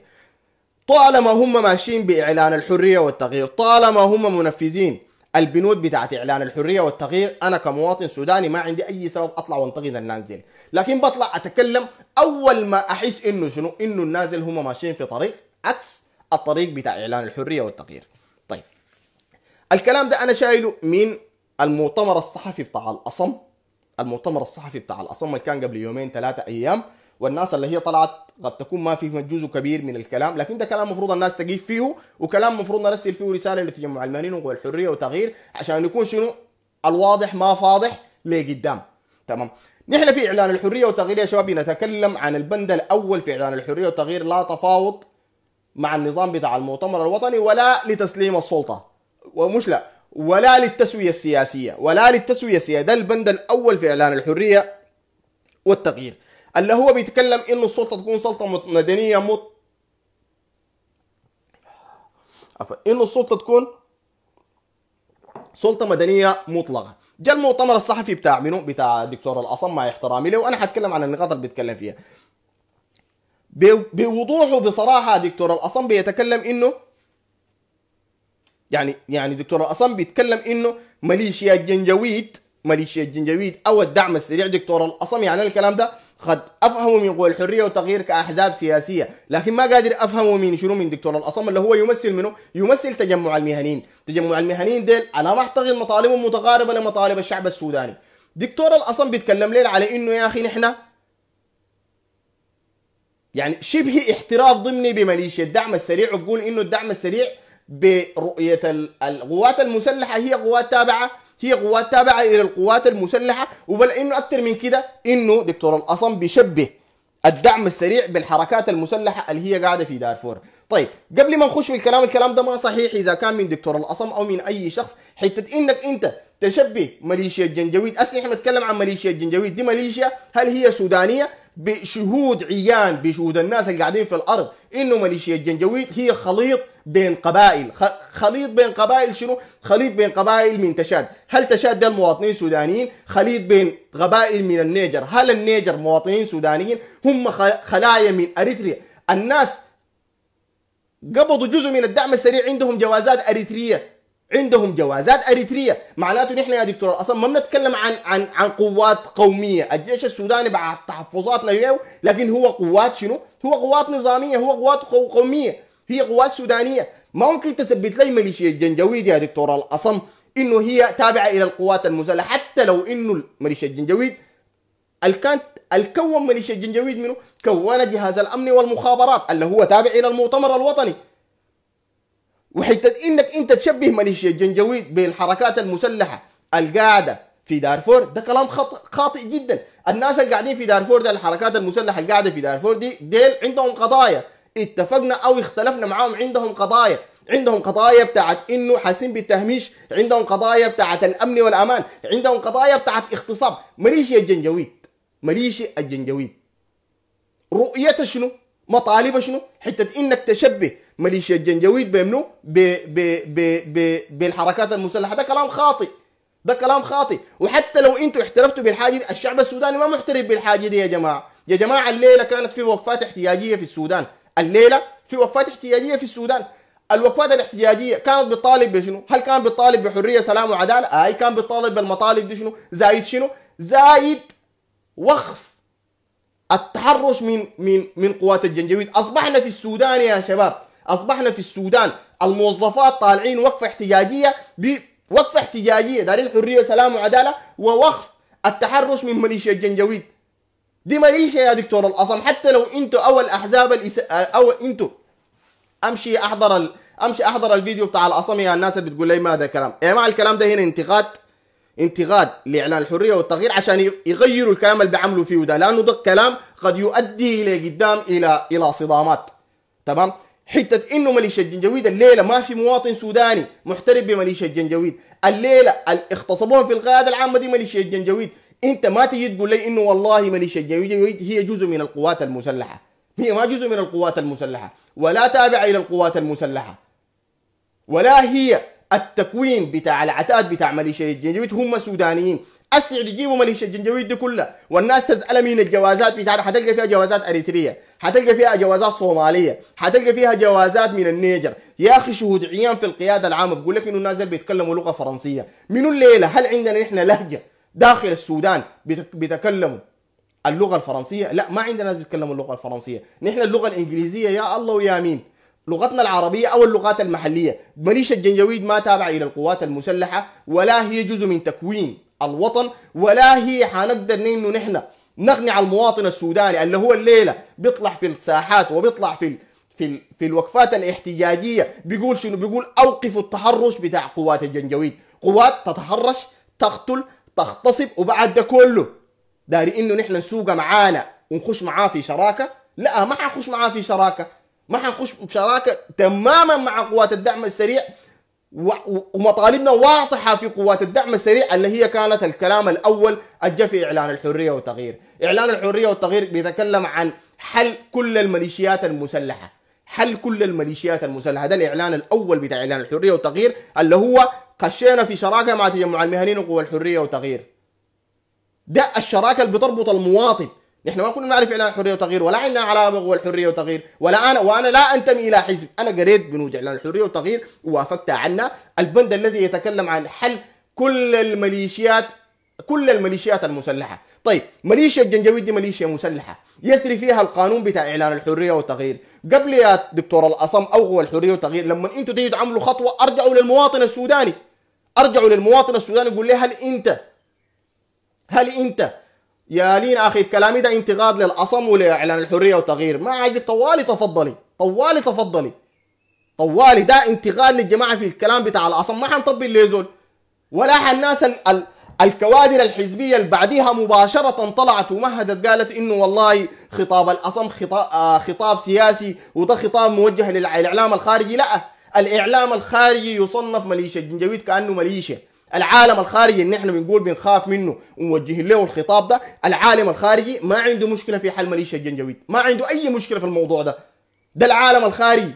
طالما هم ماشيين باعلان الحريه والتغيير طالما هم منفذين البنود بتاعت اعلان الحريه والتغيير انا كمواطن سوداني ما عندي اي سبب اطلع وانتقد النازل لكن بطلع اتكلم اول ما احس انه شنو انه النازل هم ماشيين في طريق عكس الطريق بتاع اعلان الحريه والتغيير طيب الكلام ده انا شايله من المؤتمر الصحفي بتاع الاصم المؤتمر الصحفي بتاع الاصم اللي كان قبل يومين ثلاثه ايام والناس اللي هي طلعت قد تكون ما فيهم جزء كبير من الكلام لكن ده كلام مفروض الناس تقيف فيه وكلام مفروض نرسل فيه رساله لتجمع المهنيين والحريه وتغيير عشان يكون شنو الواضح ما فاضح لقدام تمام نحن في اعلان الحريه والتغيير يا شباب بنتكلم عن البند الاول في اعلان الحريه والتغيير لا تفاوض مع النظام بتاع المؤتمر الوطني ولا لتسليم السلطه ومش لا ولا للتسويه السياسيه ولا للتسويه السياسيه ده البند الاول في اعلان الحريه والتغيير اللي هو بيتكلم ان السلطه تكون سلطه مدنيه مط انه السلطه تكون سلطه مدنيه مطلقه جاء المؤتمر الصحفي بتاع منو بتاع الدكتور الاصم مع احترامي له وانا حتكلم عن النقاط اللي بيتكلم فيها بوضوح وبصراحه دكتور الاصم بيتكلم انه يعني يعني دكتور الاصم بيتكلم انه ماليشيا الجنجويد ماليشيا الجنجويد او الدعم السريع دكتور الاصم يعني الكلام ده قد افهمه من قوى الحريه والتغيير كاحزاب سياسيه لكن ما قادر افهمه من شنو من دكتور الاصم اللي هو يمثل منه يمثل تجمع المهنيين تجمع المهنيين ديل على ما اعتقد مطالبهم متقاربه لمطالب الشعب السوداني دكتور الاصم بيتكلم ليل على انه يا اخي نحن يعني شبه احتراف ضمني بميليشيا الدعم السريع وبقول انه الدعم السريع برؤيه القوات المسلحه هي قوات تابعه هي قوات تابعه الى القوات المسلحه وبل انه اكثر من كده انه دكتور الاصم بيشبه الدعم السريع بالحركات المسلحه اللي هي قاعده في دارفور طيب قبل ما نخش في الكلام الكلام ده ما صحيح اذا كان من دكتور الاصم او من اي شخص حته انك انت تشبه ميليشيا الجنجويد اصلا احنا نتكلم عن ميليشيا الجنجويد دي ميليشيا هل هي سودانيه بشهود عيان بشهود الناس اللي قاعدين في الارض انه ميليشيا الجنجويد هي خليط بين قبائل خليط بين قبائل شنو خليط بين قبائل من تشاد هل تشاد ده المواطنين السودانيين خليط بين قبائل من النيجر هل النيجر مواطنين سودانيين هم خلايا من اريتريا الناس قبضوا جزء من الدعم السريع عندهم جوازات اريتريه عندهم جوازات اريتريه معناته نحن يا دكتور اصلا ما بنتكلم عن عن عن قوات قوميه الجيش السوداني بعد تحفظاتنا لكن هو قوات شنو هو قوات نظاميه هو قوات قوميه هي قوات سودانيه ما ممكن تثبت لي ميليشيا الجنجويد يا دكتور الاصم انه هي تابعه الى القوات المسلحه حتى لو انه ميليشيا الجنجويد الكانت الكون ميليشيا الجنجويد منه كون جهاز الامن والمخابرات اللي هو تابع الى المؤتمر الوطني وحتة انك انت تشبه ميليشيا الجنجويد بالحركات المسلحة القاعدة في دارفور ده كلام خاطئ جدا الناس اللي قاعدين في دارفور ده الحركات المسلحة القاعده في دارفور دي ديل عندهم قضايا اتفقنا او اختلفنا معاهم عندهم قضايا عندهم قضايا بتاعت انه حاسين بالتهميش عندهم قضايا بتاعت الامن والامان عندهم قضايا بتاعت اغتصاب ميليشيا الجنجويد ميليشيا الجنجويد رؤيته شنو مطالبه شنو حتة انك تشبه ميليشيا الجنجويد بيمنو ب ب ب ب بالحركات المسلحه ده كلام خاطئ ده كلام خاطئ وحتى لو انتم احترفتوا بالحاجه دي الشعب السوداني ما محترف بالحاجه دي يا جماعه يا جماعه الليله كانت في وقفات احتياجيه في السودان الليله في وقفات احتياجيه في السودان الوقفات الاحتياجيه كانت بتطالب بشنو؟ هل كان بتطالب بحرية سلام وعدالة؟ أي آه، كان بتطالب بالمطالب دي شنو؟ زايد شنو؟ زايد وقف التحرش من من من قوات الجنجويد، أصبحنا في السودان يا شباب اصبحنا في السودان الموظفات طالعين وقفه احتجاجيه بوقفه احتجاجيه دارين حريه سلام وعداله ووقف التحرش من ميليشيا الجنجويد دي ميليشيا يا دكتور الاصم حتى لو انتوا اول احزاب الإس... او انتوا امشي احضر ال... امشي احضر الفيديو بتاع الاصم يا الناس اللي بتقول لي ما هذا كلام يا جماعه الكلام ده هنا انتقاد انتقاد لاعلان الحريه والتغيير عشان يغيروا الكلام اللي بيعملوا فيه ده لانه ده كلام قد يؤدي الى قدام الى الى صدامات تمام حتة إنه مليشيا الجنجويد الليلة ما في مواطن سوداني محترف بمليشيا الجنجويد الليلة اغتصبوهم في القيادة العامة دي مليشيا الجنجويد أنت ما تجي تقول لي إنه والله مليشيا الجنجويد هي جزء من القوات المسلحة هي ما جزء من القوات المسلحة ولا تابعة إلى القوات المسلحة ولا هي التكوين بتاع العتاد بتاع مليشيا الجنجويد هم سودانيين اسعد يجيبوا مليشيا الجنجويد دي كلها والناس تزعل من الجوازات بتاعتها حتلقى فيها جوازات اريتريه حتلقى فيها جوازات صوماليه حتلقى فيها جوازات من النيجر يا اخي شهود عيان في القياده العامه بقول لك انه الناس بيتكلموا لغه فرنسيه من الليله هل عندنا احنا لهجه داخل السودان بيتكلموا اللغه الفرنسيه لا ما عندنا ناس بيتكلموا اللغه الفرنسيه نحن اللغه الانجليزيه يا الله ويا مين لغتنا العربية أو اللغات المحلية مليش الجنجويد ما تابع إلى القوات المسلحة ولا هي جزء من تكوين الوطن ولا هي حنقدر انه نحن نقنع المواطن السوداني اللي هو الليله بيطلع في الساحات وبيطلع في ال... في ال... في الوقفات الاحتجاجيه بيقول شنو بيقول اوقفوا التحرش بتاع قوات الجنجويد قوات تتحرش تقتل تغتصب وبعد ده كله داري انه نحن نسوق معانا ونخش معاه في شراكه لا ما حنخش معاه في شراكه ما حنخش في شراكه تماما مع قوات الدعم السريع ومطالبنا واضحة في قوات الدعم السريع اللي هي كانت الكلام الأول الجا في إعلان الحرية والتغيير إعلان الحرية والتغيير بيتكلم عن حل كل الميليشيات المسلحة حل كل الميليشيات المسلحة ده الإعلان الأول بتاع إعلان الحرية والتغيير اللي هو خشينا في شراكة مع تجمع المهنيين وقوى الحرية والتغيير ده الشراكة اللي بتربط المواطن نحن ما كنا نعرف اعلان الحريه وتغيير ولا عندنا علاقه بالحريه الحريه وتغيير ولا انا وانا لا انتمي الى حزب انا قريت بنود اعلان الحريه وتغيير ووافقت عنا البند الذي يتكلم عن حل كل الميليشيات كل الميليشيات المسلحه طيب ميليشيا الجنجويد دي ميليشيا مسلحه يسري فيها القانون بتاع اعلان الحريه والتغيير قبل يا دكتور الاصم او هو الحريه والتغيير لما انتوا تيجوا تعملوا خطوه ارجعوا للمواطن السوداني ارجعوا للمواطن السوداني قول لي هل انت هل انت يا لين اخي كلامي ده انتقاد للأصم ولاعلان الحريه وتغيير ما عاجبك طوالي تفضلي طوالي تفضلي طوالي ده انتقاد للجماعه في الكلام بتاع الأصم ما حنطبل ليزول ولا الناس ال ال الكوادر الحزبيه اللي بعديها مباشره طلعت ومهدت قالت انه والله خطاب الأصم خطاب, آه خطاب سياسي وده خطاب موجه للاعلام الخارجي لا الاعلام الخارجي يصنف مليشيا الجنجويد كانه مليشيا العالم الخارجي اللي نحن بنقول بنخاف منه ونوجه له الخطاب ده العالم الخارجي ما عنده مشكله في حل مليشيا الجنجويد ما عنده اي مشكله في الموضوع ده ده العالم الخارجي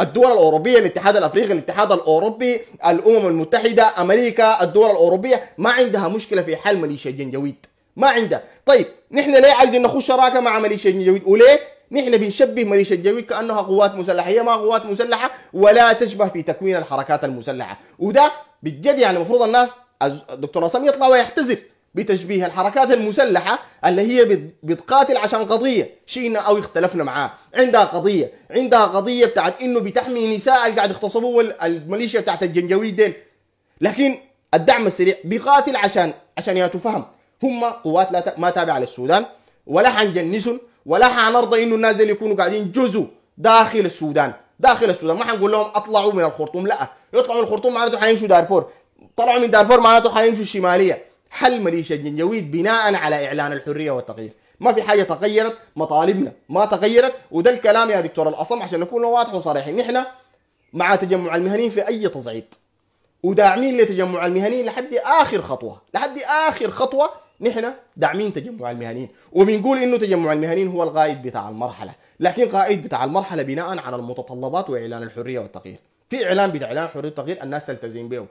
الدول الاوروبيه الاتحاد الافريقي الاتحاد الاوروبي الامم المتحده امريكا الدول الاوروبيه ما عندها مشكله في حل مليشيا الجنجويد ما عندها طيب نحن ليه عايزين نخش شراكه مع مليشيا الجنجويد وليه نحن بنشبه مليشيا الجوي كانها قوات مسلحه هي ما قوات مسلحه ولا تشبه في تكوين الحركات المسلحه وده بجد يعني المفروض الناس الدكتور عصام يطلع ويحتذر بتشبيه الحركات المسلحة اللي هي بتقاتل عشان قضية شئنا أو اختلفنا معاه عندها قضية عندها قضية بتاعت إنه بتحمي نساء اللي قاعد يختصبوا الميليشيا بتاعت الجنجوي ديل لكن الدعم السريع بيقاتل عشان عشان يا تفهم هم قوات لا ما تابعة للسودان ولا حنجنسهم ولا حنرضى انه الناس اللي يكونوا قاعدين جزء داخل السودان داخل السودان ما حنقول لهم اطلعوا من الخرطوم لا يطلعوا من الخرطوم معناته حيمشوا دارفور طلعوا من دارفور معناته حيمشوا الشماليه حل مليشيا الجنجويد بناء على اعلان الحريه والتغيير ما في حاجه تغيرت مطالبنا ما تغيرت وده الكلام يا دكتور الاصم عشان نكون واضح وصريحين نحن مع تجمع المهنيين في اي تصعيد وداعمين لتجمع المهنيين لحد اخر خطوه لحد اخر خطوه نحن داعمين تجمع المهنيين وبنقول انه تجمع المهنيين هو القائد بتاع المرحله لكن قائد بتاع المرحله بناء على المتطلبات واعلان الحريه والتغيير في اعلان بتاع اعلان حريه والتغيير الناس تلتزم به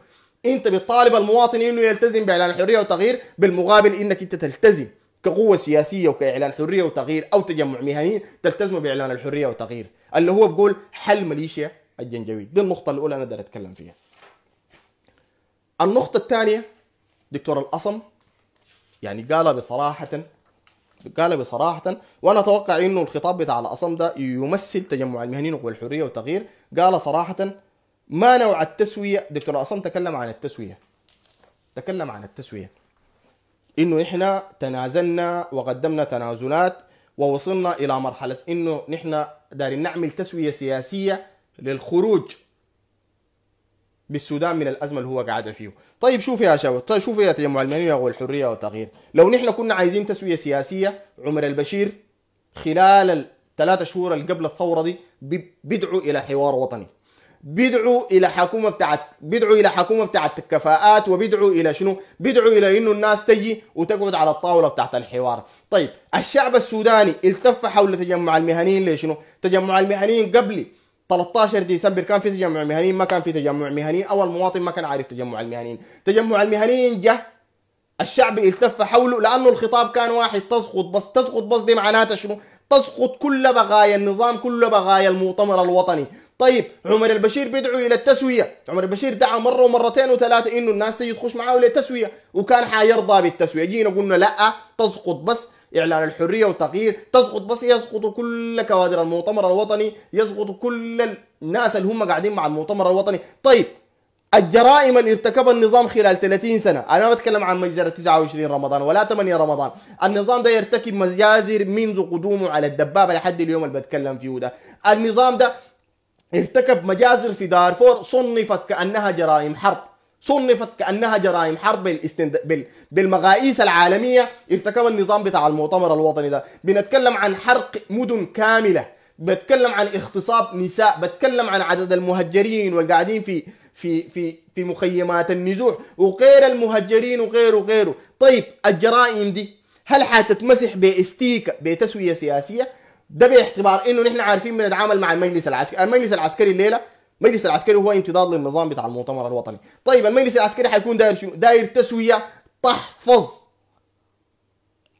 انت بتطالب المواطن انه يلتزم باعلان الحريه والتغيير بالمقابل انك انت تلتزم كقوة سياسية وكإعلان حرية وتغيير أو تجمع مهنيين تلتزموا بإعلان الحرية والتغيير اللي هو بقول حل مليشيا الجنجوي دي النقطة الأولى أنا أقدر أتكلم فيها النقطة الثانية دكتور الأصم يعني قال بصراحة قال بصراحة وأنا أتوقع إنه الخطاب بتاع الأصم ده يمثل تجمع المهنيين والحرية والتغيير قال صراحة ما نوع التسوية دكتور الأصم تكلم عن التسوية تكلم عن التسوية إنه إحنا تنازلنا وقدمنا تنازلات ووصلنا إلى مرحلة إنه نحن دارين نعمل تسوية سياسية للخروج بالسودان من الازمه اللي هو قاعد فيه طيب شوف يا شباب طيب شوف يا تجمع المدني والحريه والتغيير لو نحن كنا عايزين تسويه سياسيه عمر البشير خلال الثلاثة شهور اللي قبل الثوره دي بيدعو الى حوار وطني بيدعو الى حكومه بتاعت بيدعو الى حكومه بتاعت الكفاءات وبيدعو الى شنو بيدعو الى انه الناس تجي وتقعد على الطاوله بتاعت الحوار طيب الشعب السوداني التف حول تجمع المهنيين ليش شنو تجمع المهنيين قبلي 13 ديسمبر كان في تجمع مهنيين ما كان في تجمع مهنيين او المواطن ما كان عارف تجمع المهنيين تجمع المهنيين جه الشعب التف حوله لانه الخطاب كان واحد تسقط بس تسقط بس دي معناتها شنو تسقط كل بقايا النظام كل بقايا المؤتمر الوطني طيب عمر البشير بيدعو الى التسويه عمر البشير دعا مره ومرتين وثلاثه انه الناس تيجي تخش معاه للتسويه وكان حيرضى بالتسويه جينا قلنا لا تسقط بس إعلان الحرية والتغيير تسقط بس يسقط كل كوادر المؤتمر الوطني يسقط كل الناس اللي هم قاعدين مع المؤتمر الوطني طيب الجرائم اللي ارتكبها النظام خلال 30 سنة أنا ما بتكلم عن مجزرة 29 رمضان ولا 8 رمضان النظام ده يرتكب مجازر منذ قدومه على الدبابة لحد اليوم اللي بتكلم فيه ده النظام ده ارتكب مجازر في دارفور صنفت كأنها جرائم حرب صنفت كأنها جرائم حرب بالاستند... بال... بالمقاييس العالمية ارتكبها النظام بتاع المؤتمر الوطني ده بنتكلم عن حرق مدن كاملة بتكلم عن اغتصاب نساء بتكلم عن عدد المهجرين والقاعدين في في في في مخيمات النزوح وغير المهجرين وغيره وغيره طيب الجرائم دي هل حتتمسح باستيكة بتسوية سياسية ده باعتبار انه نحن عارفين بنتعامل مع المجلس العسكري المجلس العسكري الليله المجلس العسكري هو امتداد للنظام بتاع المؤتمر الوطني طيب المجلس العسكري حيكون داير شنو داير تسويه تحفظ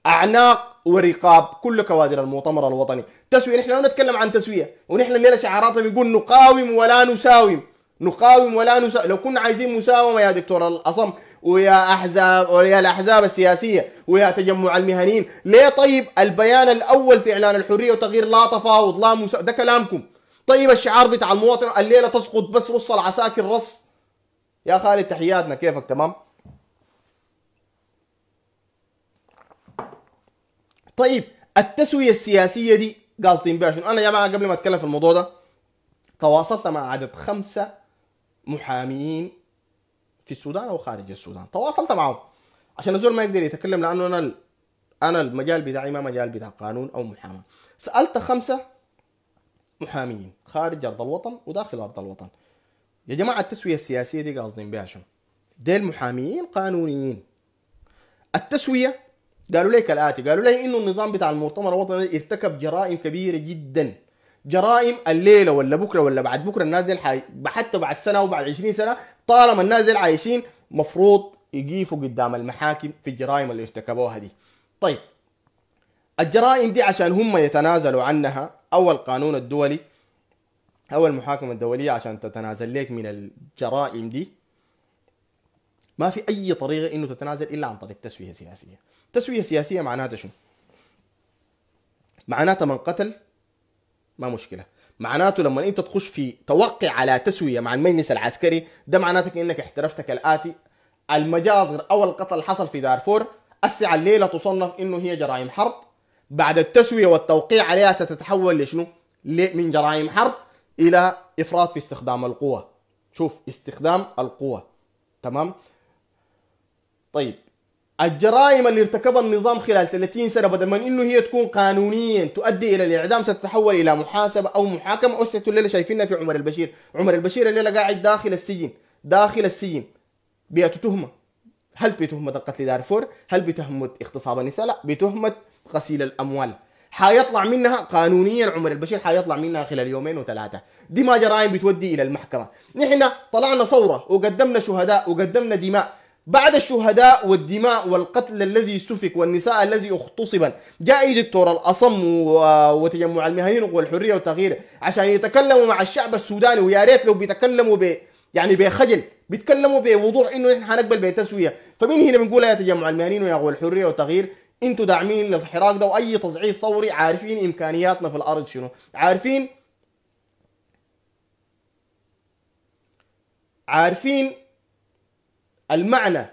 اعناق ورقاب كل كوادر المؤتمر الوطني تسويه نحن ما نتكلم عن تسويه ونحن الليله شعاراتنا بيقول نقاوم ولا نساوم نقاوم ولا نساوم لو كنا عايزين مساومه يا دكتور الاصم ويا احزاب ويا الاحزاب السياسيه ويا تجمع المهنيين ليه طيب البيان الاول في اعلان الحريه وتغيير لا تفاوض لا مسا... ده كلامكم طيب الشعار بتاع المواطن الليله تسقط بس رص العساكر رص يا خالد تحياتنا كيفك تمام طيب التسويه السياسيه دي قاصدين بها شنو انا يا جماعه قبل ما اتكلم في الموضوع ده تواصلت مع عدد خمسه محاميين في السودان او خارج السودان تواصلت معهم عشان الزول ما يقدر يتكلم لانه انا انا المجال بتاعي ما مجال بتاع قانون او محاماه سالت خمسه محاميين خارج ارض الوطن وداخل ارض الوطن يا جماعه التسويه السياسيه دي قاصدين بها شنو ديل محاميين قانونيين التسويه قالوا لي الاتي قالوا لي انه النظام بتاع المؤتمر الوطني ارتكب جرائم كبيره جدا جرائم الليله ولا بكره ولا بعد بكره الناس حي... حتى بعد سنه وبعد 20 سنه طالما الناس عايشين مفروض يقيفوا قدام المحاكم في الجرائم اللي ارتكبوها دي طيب الجرائم دي عشان هم يتنازلوا عنها او القانون الدولي او المحاكمه الدوليه عشان تتنازل لك من الجرائم دي ما في اي طريقه انه تتنازل الا عن طريق تسويه سياسيه تسويه سياسيه معناتها شنو معناتها من قتل ما مشكله معناته لما انت تخش في توقع على تسويه مع المجلس العسكري ده معناتك انك احترفت كالاتي المجازر او القتل حصل في دارفور السعة الليله تصنف انه هي جرائم حرب بعد التسوية والتوقيع عليها ستتحول لشنو؟ من جرائم حرب إلى إفراط في استخدام القوة شوف استخدام القوة تمام؟ طيب الجرائم اللي ارتكبها النظام خلال 30 سنة بدل من انه هي تكون قانونيا تؤدي الى الاعدام ستتحول الى محاسبة او محاكمة اسسته الليلة شايفينها في عمر البشير، عمر البشير الليلة قاعد داخل السجن، داخل السجن بيئة تهمة هل بتهمة القتل دارفور؟ هل بتهمة اغتصاب النساء؟ لا بتهمة غسيل الأموال حيطلع منها قانونيا عمر البشير حيطلع منها خلال يومين وثلاثه دي ما جرائم بتودي الى المحكمه نحن طلعنا ثوره وقدمنا شهداء وقدمنا دماء بعد الشهداء والدماء والقتل الذي سفك والنساء الذي اختصبا جاء دكتور الأصم وتجمع المهنيين والحرية والتغيير عشان يتكلموا مع الشعب السوداني ويا ريت لو بيتكلموا ب يعني بخجل بيتكلموا بوضوح انه نحن حنقبل بتسويه فمن هنا بنقول يا تجمع المهنيين ويا قوى الحريه والتغيير انتوا داعمين للحراك ده واي تصعيد ثوري عارفين امكانياتنا في الارض شنو عارفين عارفين المعنى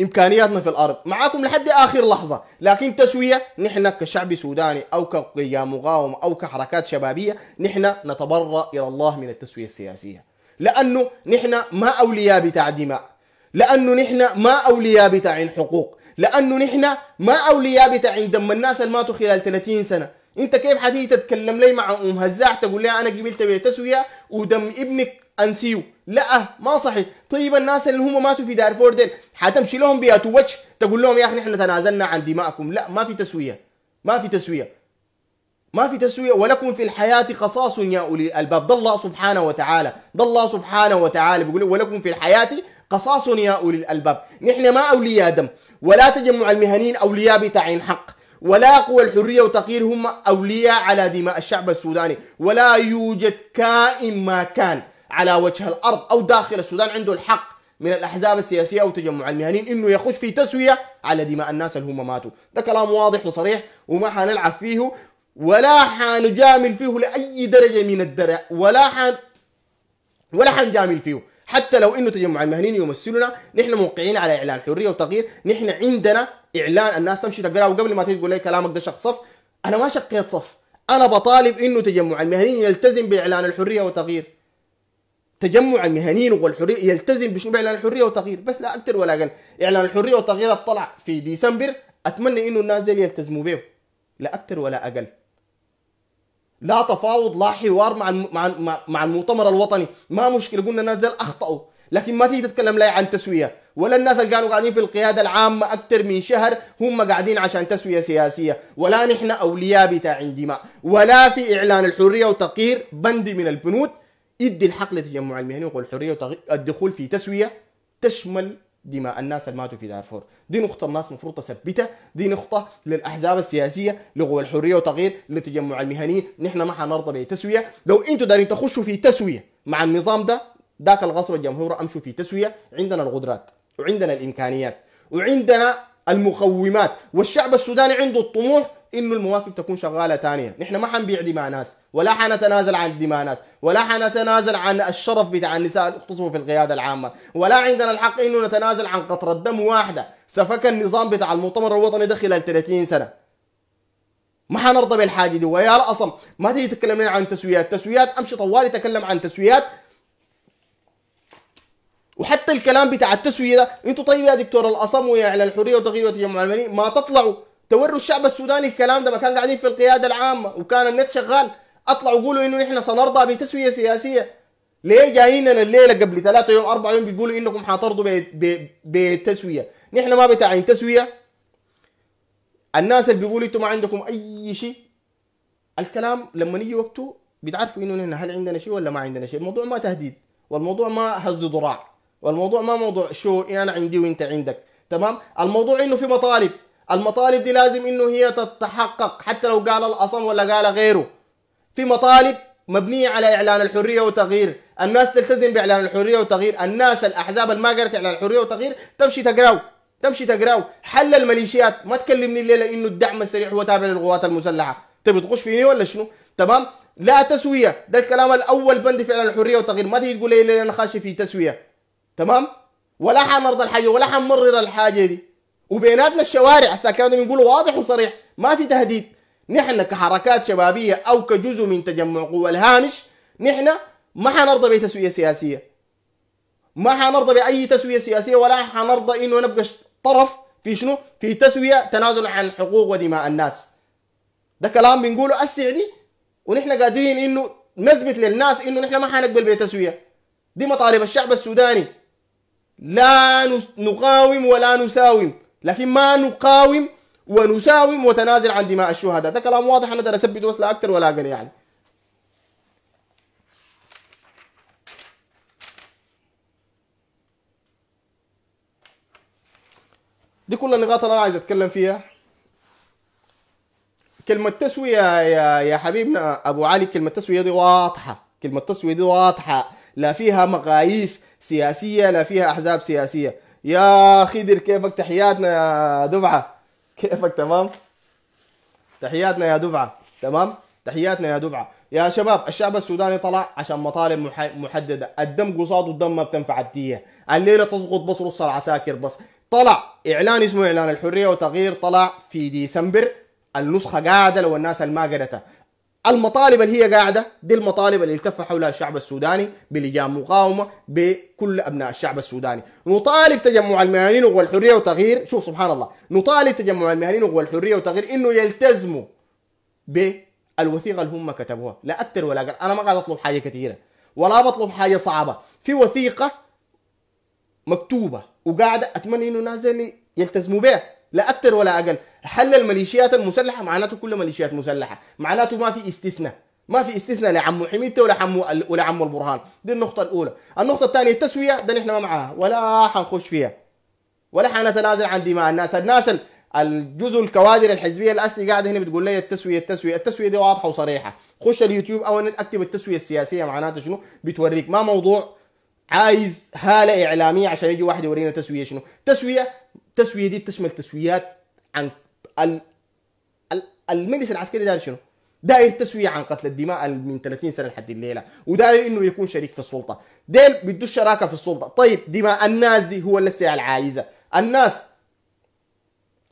امكانياتنا في الارض معاكم لحد اخر لحظه لكن تسويه نحن كشعب سوداني او كمقاومه او كحركات شبابيه نحن نتبرأ الى الله من التسويه السياسيه لانه نحن ما اولياء بتاع دماء لانه نحن ما اولياء بتاع حقوق لانه نحن ما اولياء بتاع دم الناس اللي ماتوا خلال 30 سنه انت كيف حتيجي تتكلم لي مع ام هزاع تقول لها انا قبلت بتسويه ودم ابنك انسيو لا ما صحيح طيب الناس اللي هم ماتوا في دارفور ديل حتمشي لهم بيات وجه تقول لهم يا اخي نحن تنازلنا عن دمائكم لا ما في تسويه ما في تسويه ما في تسوية ولكم في الحياة قصاص يا أولي الألباب ده الله سبحانه وتعالى ده الله سبحانه وتعالى بيقول ولكم في الحياة قصاص يا أولي الألباب نحن ما أولياء دم ولا تجمع المهنيين أولياء بتاعين حق ولا قوى الحرية وتغيير هم أولياء على دماء الشعب السوداني ولا يوجد كائن ما كان على وجه الأرض أو داخل السودان عنده الحق من الاحزاب السياسيه او تجمع المهنيين انه يخش في تسويه على دماء الناس اللي هم ماتوا، ده كلام واضح وصريح وما حنلعب فيه ولا حنجامل فيه لأي درجة من الدرع ولا حن ولا حنجامل فيه حتى لو انه تجمع المهنيين يمثلنا نحن موقعين على اعلان حريه وتغيير نحن عندنا اعلان الناس تمشي تقراه وقبل ما تقول لي كلامك ده شخص صف انا ما شقيت صف انا بطالب انه تجمع المهنيين يلتزم باعلان الحريه وتغيير تجمع المهنيين والحريه يلتزم بشنو باعلان الحريه وتغيير بس لا اكثر ولا اقل اعلان الحريه والتغيير طلع في ديسمبر اتمنى انه الناس يلتزموا به لا اكثر ولا اقل لا تفاوض لا حوار مع مع مع المؤتمر الوطني ما مشكله قلنا الناس اخطاوا لكن ما تيجي تتكلم لا عن تسويه ولا الناس اللي كانوا قاعدين في القياده العامه اكثر من شهر هم قاعدين عشان تسويه سياسيه ولا نحن اولياء بتاع دماء ولا في اعلان الحريه وتقيير بند من البنود ادي الحق للتجمع المهني الحريه والتغيير الدخول في تسويه تشمل دماء الناس اللي ماتوا في دارفور دي نقطه الناس المفروض تثبتها دي نقطه للاحزاب السياسيه لغو الحريه وتغيير لتجمع المهنيين نحن ما حنرضى بتسويه لو انتوا دارين تخشوا في تسويه مع النظام ده ذاك الغصر الجمهور امشوا في تسويه عندنا القدرات وعندنا الامكانيات وعندنا المقومات والشعب السوداني عنده الطموح انه المواكب تكون شغاله ثانيه نحن ما حنبيع دماء ناس ولا حنتنازل عن دماء ناس ولا حنتنازل عن الشرف بتاع النساء اللي في القياده العامه ولا عندنا الحق انه نتنازل عن قطره دم واحده سفك النظام بتاع المؤتمر الوطني ده خلال 30 سنه ما حنرضى بالحاجه دي ويا الاصم ما تيجي تتكلم لنا عن تسويات تسويات امشي طوالي تكلم عن تسويات وحتى الكلام بتاع التسويه ده انتوا طيب يا دكتور الاصم ويا على الحريه وتغيير وتجمع المالي ما تطلعوا توروا الشعب السوداني الكلام ده ما كان قاعدين في القياده العامه وكان النت شغال اطلعوا قولوا انه احنا سنرضى بتسويه سياسيه ليه جاييننا الليله قبل ثلاثة يوم أربعة يوم بيقولوا انكم حترضوا بتسويه نحن ما بتاعين تسويه الناس اللي بيقولوا انتم ما عندكم اي شيء الكلام لما نيجي وقته بتعرفوا انه نحن هل عندنا شيء ولا ما عندنا شيء الموضوع ما تهديد والموضوع ما هز ذراع والموضوع ما موضوع شو انا عندي وانت عندك تمام الموضوع انه في مطالب المطالب دي لازم انه هي تتحقق حتى لو قال الاصم ولا قال غيره في مطالب مبنية على إعلان الحرية وتغيير الناس تلتزم بإعلان الحرية وتغيير الناس الأحزاب اللي ما قالت إعلان الحرية وتغيير تمشي تقراو تمشي تقراو حل الميليشيات ما تكلمني الليلة إنه الدعم السريع هو تابع للقوات المسلحة تبي تخش فيني ولا شنو تمام لا تسوية ده الكلام الأول بند في إعلان الحرية وتغيير ما تيجي تقول لي أنا خاشي في تسوية تمام ولا حنرضى الحاجة ولا حنمرر الحاجة دي وبيناتنا الشوارع هسا الكلام ده بنقوله واضح وصريح ما في تهديد نحن كحركات شبابيه او كجزء من تجمع قوى الهامش نحن ما حنرضى بتسويه سياسيه ما حنرضى باي تسويه سياسيه ولا حنرضى انه نبقى طرف في شنو؟ في تسويه تنازل عن حقوق ودماء الناس ده كلام بنقوله السعدي ونحن قادرين انه نثبت للناس انه نحن ما حنقبل بتسويه دي مطالب الشعب السوداني لا نقاوم ولا نساوم لكن ما نقاوم ونساوم وتنازل عن دماء الشهداء ده كلام واضح انا درس اثبته لا اكثر ولا اقل يعني دي كل النقاط اللي انا عايز اتكلم فيها كلمة تسوية يا يا حبيبنا أبو علي كلمة تسوية دي واضحة كلمة تسوية دي واضحة لا فيها مقاييس سياسية لا فيها أحزاب سياسية يا خيدر كيفك تحياتنا يا دبعه كيفك تمام تحياتنا يا دبعه تمام تحياتنا يا دبعه يا شباب الشعب السوداني طلع عشان مطالب محدده الدم قصاد والدم ما بتنفع الديه الليله تسقط بصر رص العساكر بس طلع اعلان اسمه اعلان الحريه وتغيير طلع في ديسمبر النسخه قاعده لو الناس اللي ما قرتها المطالب اللي هي قاعده دي المطالب اللي التف حولها الشعب السوداني بلجان مقاومه بكل ابناء الشعب السوداني، نطالب تجمع المهنيين وقوى الحريه وتغيير، شوف سبحان الله، نطالب تجمع المهنيين وقوى الحريه وتغيير انه يلتزموا بالوثيقه اللي هم كتبوها، لا اكثر ولا اقل، انا ما قاعد اطلب حاجه كثيره ولا بطلب حاجه صعبه، في وثيقه مكتوبه وقاعده اتمنى انه نازل يلتزموا بها، لا اكثر ولا اقل، حل الميليشيات المسلحه معناته كل ميليشيات مسلحه معناته ما في استثناء ما في استثناء لعمو حميدته ولا عمو ولا عمو البرهان دي النقطه الاولى النقطه الثانيه التسويه ده نحن ما معاها ولا حنخش فيها ولا حنتنازل عن دماء الناس الناس الجزء الكوادر الحزبيه الاسي قاعده هنا بتقول لي التسويه التسويه التسويه دي واضحه وصريحه خش اليوتيوب او النت اكتب التسويه السياسيه معناته شنو بتوريك ما موضوع عايز هاله اعلاميه عشان يجي واحد يورينا تسويه شنو تسويه تسويه دي بتشمل تسويات عن المجلس العسكري داير شنو؟ داير تسوية عن قتل الدماء من 30 سنة لحد الليلة وداير انه يكون شريك في السلطة ديل بده الشراكة في السلطة طيب دماء الناس دي هو اللي لسه العايزة الناس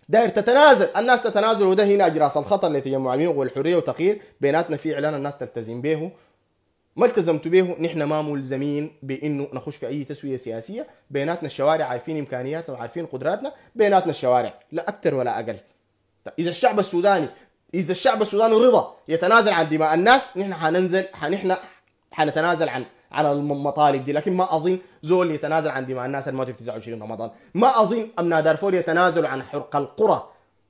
داير تتنازل الناس تتنازل وده هنا اجراس الخطر اللي تجمع اليمين والحريه وتغيير بيناتنا في اعلان الناس تلتزم به ما التزمتوا به نحن ما ملزمين بانه نخش في اي تسويه سياسيه بيناتنا الشوارع عارفين امكانياتنا وعارفين قدراتنا بيناتنا الشوارع لا اكثر ولا اقل طيب، اذا الشعب السوداني اذا الشعب السوداني رضا يتنازل عن دماء الناس نحن حننزل نحن حنتنازل عن على المطالب دي لكن ما اظن زول يتنازل عن دماء الناس الماتوا في 29 رمضان ما اظن ابناء دارفور يتنازلوا عن حرق القرى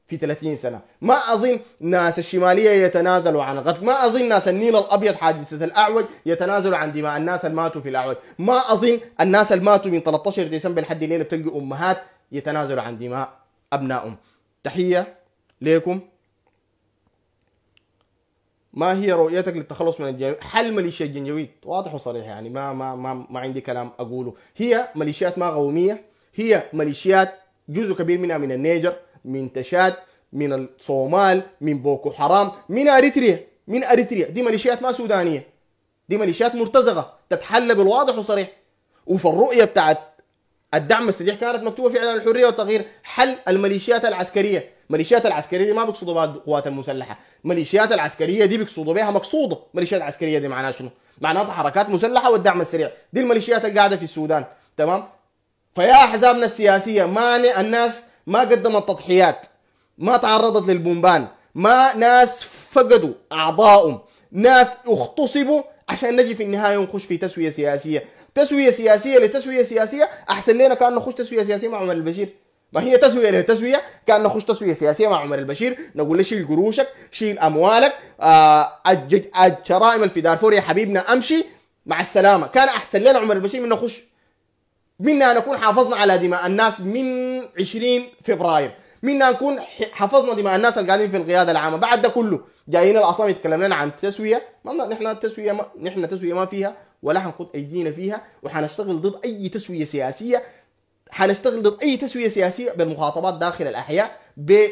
في 30 سنه ما اظن ناس الشماليه يتنازلوا عن القتل ما اظن ناس النيل الابيض حادثه الاعوج يتنازلوا عن دماء الناس اللي ماتوا في الاعوج ما اظن الناس اللي ماتوا من 13 ديسمبر لحد الليله بتلقى امهات يتنازلوا عن دماء ابنائهم تحيه ليكم ما هي رؤيتك للتخلص من الجنجويد؟ حل مليشيا الجنجويد واضح وصريح يعني ما ما ما, ما عندي كلام اقوله هي ميليشيات ما قوميه هي ميليشيات جزء كبير منها من النيجر من تشاد من الصومال من بوكو حرام من اريتريا من اريتريا دي ميليشيات ما سودانيه دي ميليشيات مرتزقه تتحلى بالواضح وصريح وفي الرؤيه بتاعت الدعم السريع كانت مكتوبه في اعلان الحريه وتغيير حل الميليشيات العسكريه، الميليشيات العسكريه دي ما بيقصدوا بها القوات المسلحه، الميليشيات العسكريه دي بيقصدوا بها مقصوده، الميليشيات العسكريه دي معناها شنو؟ معناتها حركات مسلحه والدعم السريع، دي الميليشيات القاعده في السودان، تمام؟ فيا احزابنا السياسيه ما الناس ما قدمت تضحيات، ما تعرضت للبومبان، ما ناس فقدوا اعضائهم، ناس اغتصبوا عشان نجي في النهايه ونخش في تسويه سياسيه، تسويه سياسيه لتسويه سياسيه احسن لنا كان نخش تسويه سياسيه مع عمر البشير ما هي تسويه لتسويه كان نخش تسويه سياسيه مع عمر البشير نقول له شيل قروشك شيل اموالك الجرائم آه، اللي في دارفور يا حبيبنا امشي مع السلامه كان احسن لنا عمر البشير من نخش منا نكون حافظنا على دماء الناس من 20 فبراير منا نكون حافظنا دماء الناس اللي قاعدين في القياده العامه بعد ده كله جايين الاصام يتكلم لنا عن تسويه ما نحن التسويه ما نحن التسويه ما فيها ولا حنخوض ايدينا فيها وحنشتغل ضد اي تسويه سياسيه حنشتغل ضد اي تسويه سياسيه بالمخاطبات داخل الاحياء ب...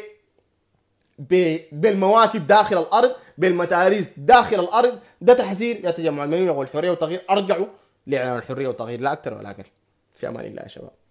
ب... بالمواكب داخل الارض بالمتاريس داخل الارض ده تحذير يا تجمع المنوي والحريه والتغيير ارجعوا لاعلان الحريه والتغيير لا اكثر ولا اقل في امان الله يا شباب